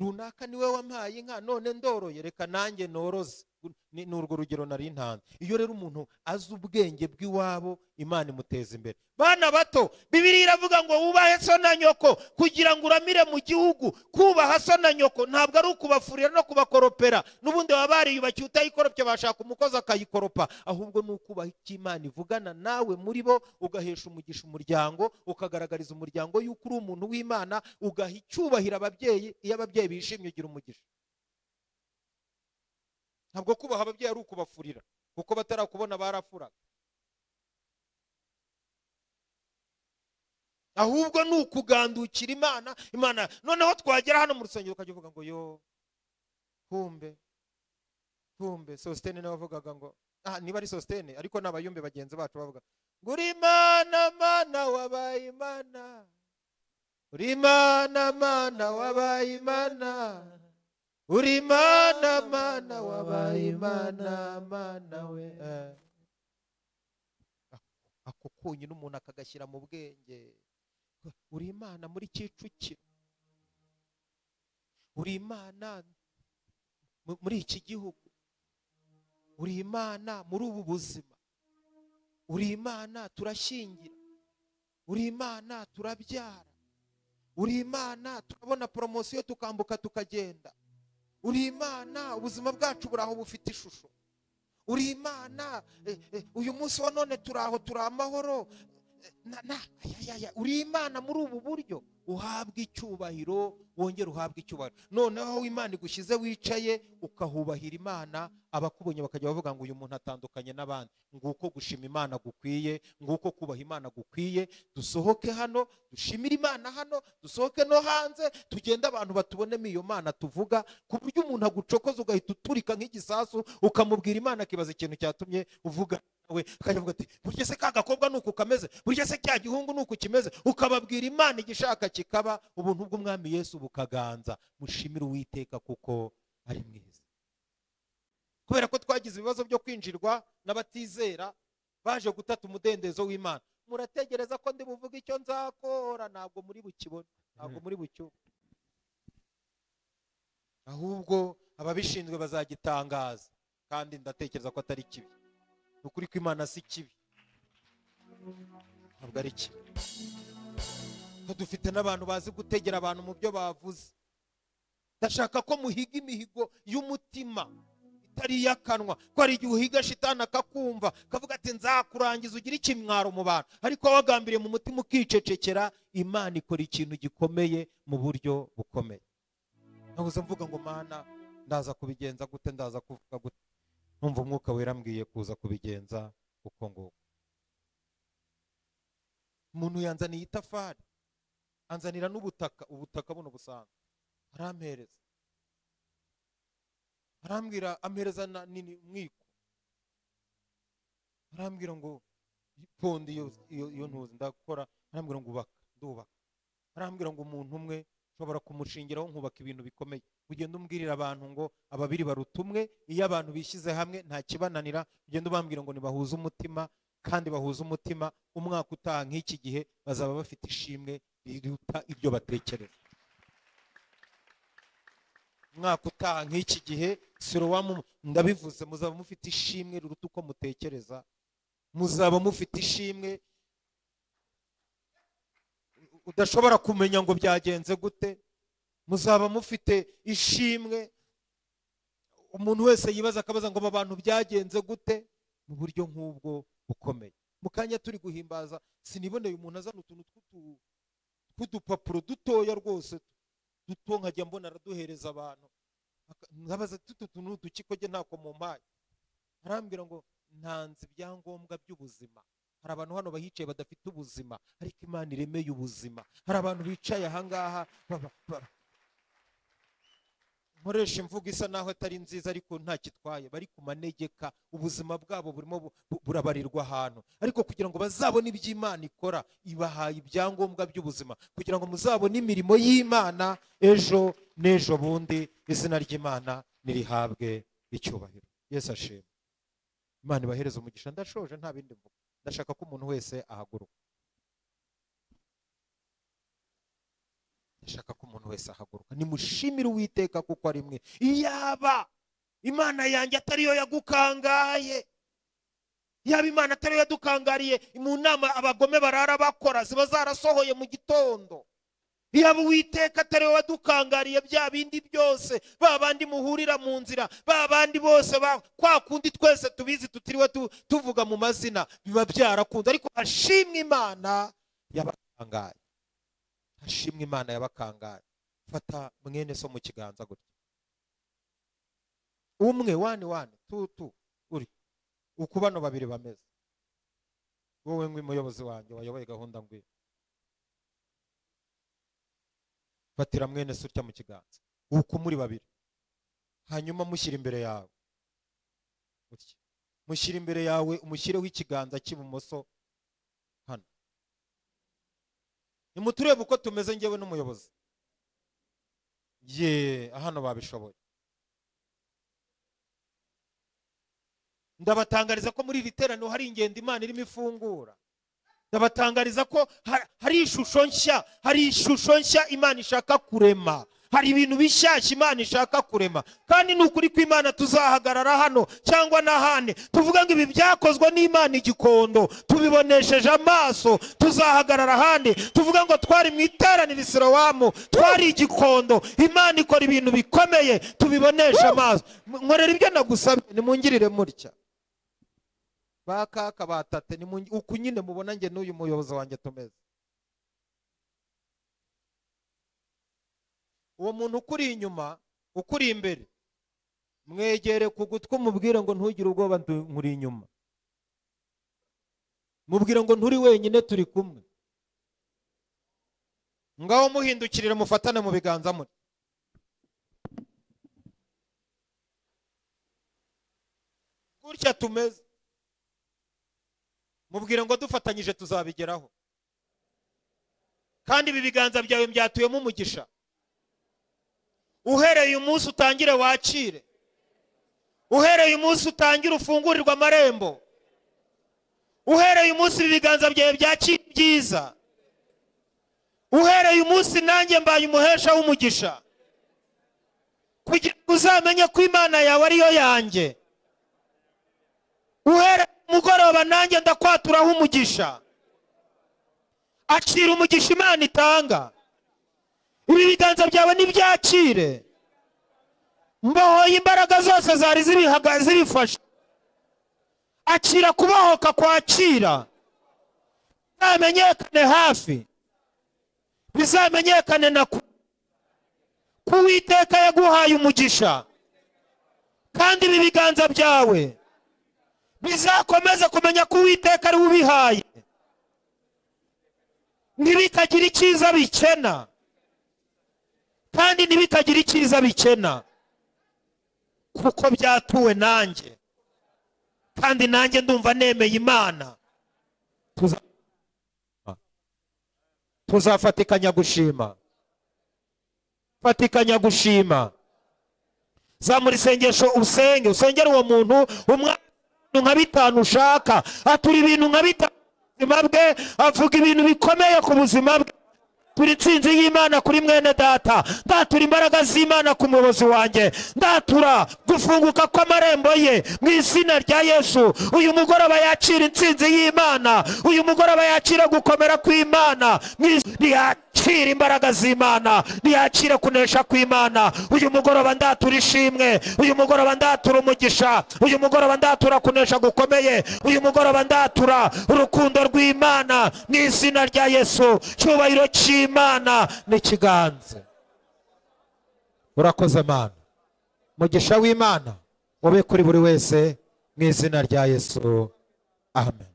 runaka niwe wampaye inka none ndoroye reka nanjye noroze ni urwo rugero nari ntanze iyo rero umuntu azi ubwenge bw'iwabo imana imuteza imbere bana bato bibiri iravuga ngo wubahe so na nyoko kugira ngo uramire mu gihugu kubaha so na nyoko ntabwo ari ukubafurira no kubakoropera n'ubundi baba bariyubakiye utayikoropye bashaka umukozi akayikoropa ahubwo ni ukubaha icyo imana ivugana nawe muri bo ugahesha umugisha umuryango ukagaragariza umuryango yuko uri umuntu w'imana ugaha icyubahiro ababyeyi iyo ababyeyi bishimye ugira umugisha ntabwo kubaha ababyeyi ari ukubafurira kuko batarakubona barafuraga ahubwo ni ukugandukira imana imana noneho twagera hano mu rusengero ukajya uvuga ngo yo humbe humbe sositene nawe wavugaga ngo ah, niba ari sositene ariko ni abayumbe bagenzi bacu bavuga ngo uri imana mana wabaye imana uri imana mana wabaye imana uri mana mana wabaye imana mana we eh. ako kunyine umuntu akagashyira mu bwenge uri imana muri kicukiro uri imana muri iki gihugu uri imana muri ubu buzima uri imana turashyingira uri imana turabyara uri imana turabona poromosiyo tukambuka tukagenda uri imana ubuzima bwacu buri aho bufite ishusho uri imana eh, eh, uyu munsi wa none turi aho turi amahoro eh, uri imana muri ubu buryo uhabwe icyubahiro wongere uhabwe icyubahiro noneho aho imana igushyize wicaye ukahubahira imana abakubonye bakajya bavuga ngo uyu muntu atandukanye n'abandi nguko gushima imana gukwiye nguko kubaha imana gukwiye dusohoke hano dushimire imana hano dusohoke no hanze tugende abantu batubonemo iyo mana tuvuga ku buryo umuntu agucokoza ugahita uturika nk'igisasu ukamubwira imana akibaza ikintu cyatumye uvuga wawe ukajya ati burya se ka gakobwa ni uku kameze burya se cya gihungu ni uku kimeze ukababwira imana igishaka kikaba ubuntu bw'umwami yesu bukaganza mushimire uwiteka kuko ari mwiza kubera ko twagize ibibazo byo kwinjirwa n'abatizera baje gutata umudendezo w'imana murategereza ko ndi buvuge icyo nzakora ntabwo muri bukibone ntabwo muri bucyumve ahubwo ababishinzwe bazagitangaza kandi ndatekereza ko atari kibi ni ukuri ko imana si ikibi ntabwo ari kimwe dufite n'abantu bazi gutegera abantu mu byo bavuze ndashaka ko muhiga imihigo y'umutima itari iyakanwa ko hari igihe uhiga shitana akakumva kavuga ati nzakurangiza ugire ikimwaro mu bantu ariko wagambiriye mu mutima ukicecekera imana ikora ikintu gikomeye mu buryo bukomeye nabuze mvuga ngo mana ndaza kubigenza gute ndaza kuvuga gute numva umwuka wera kuza kubigenza uko nguko umuntu yanzaniye itafari anzanira n'ubutaka ubutaka buno busanzwe arampereza arambwira ampereza nini mwiko arambwira ngo pondi iyo ntuzi ndakora arambwira ngo ubaka ndubaka arambwira ngo umuntu umwe nshobora kumushingiraho nkubaka ibintu bikomeye ugenda umbwirira abantu ngo ababiri baruta umwe iyo abantu bishyize hamwe nta kibananira ugenda ubambwira ngo nibahuze umutima kandi bahuze umutima umwaka utaha nk'iki gihe bazaba bafite ishimwe riruta ibyo batekereza umwaka utaha nk'iki gihe sirowamu ndabivuze muzaba mufite ishimwe riruta uko mutekereza muzaba mufite ishimwe udashobora kumenya ngo byagenze gute muzaba mufite ishimwe umuntu wese yibaza akabaza ngo aba bantu byagenze gute mu buryo nk'ubwo bukomeye mu kanya turi guhimbaza siniboneye umuntu azana utuntu tw'udupapuro dutoya rwose duto nkajya mbona araduhereza abantu nkabaza tutu tuntu dukiko ntabwo mu mpaye arambwira ngo ntanze ibyangombwa by'ubuzima hari abantu hano bahicaye badafite ubuzima ariko imana iremeye ubuzima hari abantu bicaye ahangaha nkoresha imvugo isa naho atari nziza ariko nta kitwaye bari ku manegeka ubuzima bwabo burimo burabarirwa ahantu ariko kugira ngo bazabone ibyo imana ikora ibahaye ibyangombwa by'ubuzima kugira ngo muzabone imirimo y'imana ejo n'ejo bundi izina ry'imana nirihabwe icyubahiro yesu ashima imana ibahereza umugisha ndashoje nta bindi mvugo ndashaka ko umuntu wese ahaguruka ndashaka ko umuntu wese ahaguruka nimushimire uwiteka kuko ari mwe iyaba imana yanjye atariyo yagukangaye yaba imana atariyo yadukangariye mu nama abagome barara bakora ziba zarasohoye mu gitondo yaba uwiteka atari we wadukangariye bya bindi byose ba bandi muhurira mu nzira ba bandi bose kwa kundi twese tubizi tutiriwe tuvuga mu mazina biba byarakunze ariko hashimwe imana yabakangaye hashimwe imana yabakangaye fata mwene so mu kiganza gutya umwe wane wane tutu uri uko bano babiri bameze wowe ngwi muyobozi wanjye wayoboye gahunda ngwino batira mwene sutya mu kiganza uko muri babiri hanyuma mushyira imbere yawe mushyira imbere yawe umushyireho ikiganza cy'ibumoso hano nimuturebe uko tumeze ngewe n'umuyobozi ye hano babishoboye ndabatangariza ko muri iri teraniro hari ingendo imana irimo ifungura ndabatangariza ko hari ishusho nshya hari ishusho nshya imana ishaka kurema hari ibintu bishyashya imana ishaka kurema kandi ni ukuri ko imana tuzahagarara hano cyangwa n'ahandi tuvuga ngo ibi byakozwe n'imana igikondo tubibonesheje amaso tuzahagarara ahandi tuvuga ngo twari mu iteraniro isirowamu twari igikondo imana ikora ibintu bikomeye tubibonesha amaso nkorera ibyo nagusabye nimungirire mutya baka ni uku nyine mubona njye n'uyu muyobozi wanjye tumeze uwo muntu ukuri inyuma ukuri imbere mwegere ku gutwi umubwire ngo ntugire ubwoba nkuri inyuma mubwire ngo nturi wenyine turi kumwe ngaho muhindukirire mufatane mu biganza muri gutya tumeze mubwire ngo dufatanyije tuzabigeraho kandi ibi biganza byawe byatuyemo umugisha uhereye umunsi utangire wakire uhereye umunsi utangire ufungurirwe amarembo uhereye umunsi ibi biganza byawe byakira ibyiza uhereye umunsi nanjye mbaye umuhesha w'umugisha kugira ngo uzamenye ko imana yawe ariyo yanjye uhereye mugoroba nanjye ndakwaturaho umugisha akira umugisha imana itanga ibi biganza byawe n'ibyakire mbohoye imbaraga zose zari zibifashe akira kubohoka kwakira bizamenyekane hafi bizamenyekane na ku Uwiteka yaguhaye umugisha kandi ibi biganza byawe bizakomeza kumenya ko uwiteka ari ubihaye ntibitagira icyiza bikena kandi ntibitagira icyiza bikena kuko byatuwe nanjye kandi nanjye ndumva nemeye imana tuzafatikanya gushima fatikanya gushima zamura isengesho usenge usengera uwo muntu umwaka nka bitanu ushaka atura ibintu nka bitanu bwe avuga ibintu bikomeye ku buzima bwe turi insinzi y'imana kuri mwene data ndatura imbaraga z'imana ku muyobozi wanjye ndatura gufunguka kw'amarembo ye mu izina rya yesu uyu mugoroba yacira insinzi y'imana uyu mugoroba yakira gukomera kw'imana mu izina cyira imbaraga z'imana ntiyakire kunesha kw'imana uyu mugoroba ndatura ishimwe uyu mugoroba ndatura umugisha uyu mugoroba ndatura kunesha gukomeye uyu mugoroba ndatura urukundo rw'imana ni izina rya yesu cyubahiro cy'imana n'ikiganza urakoze amana umugisha w'imana ube kuri buri wese mu izina rya yesu amen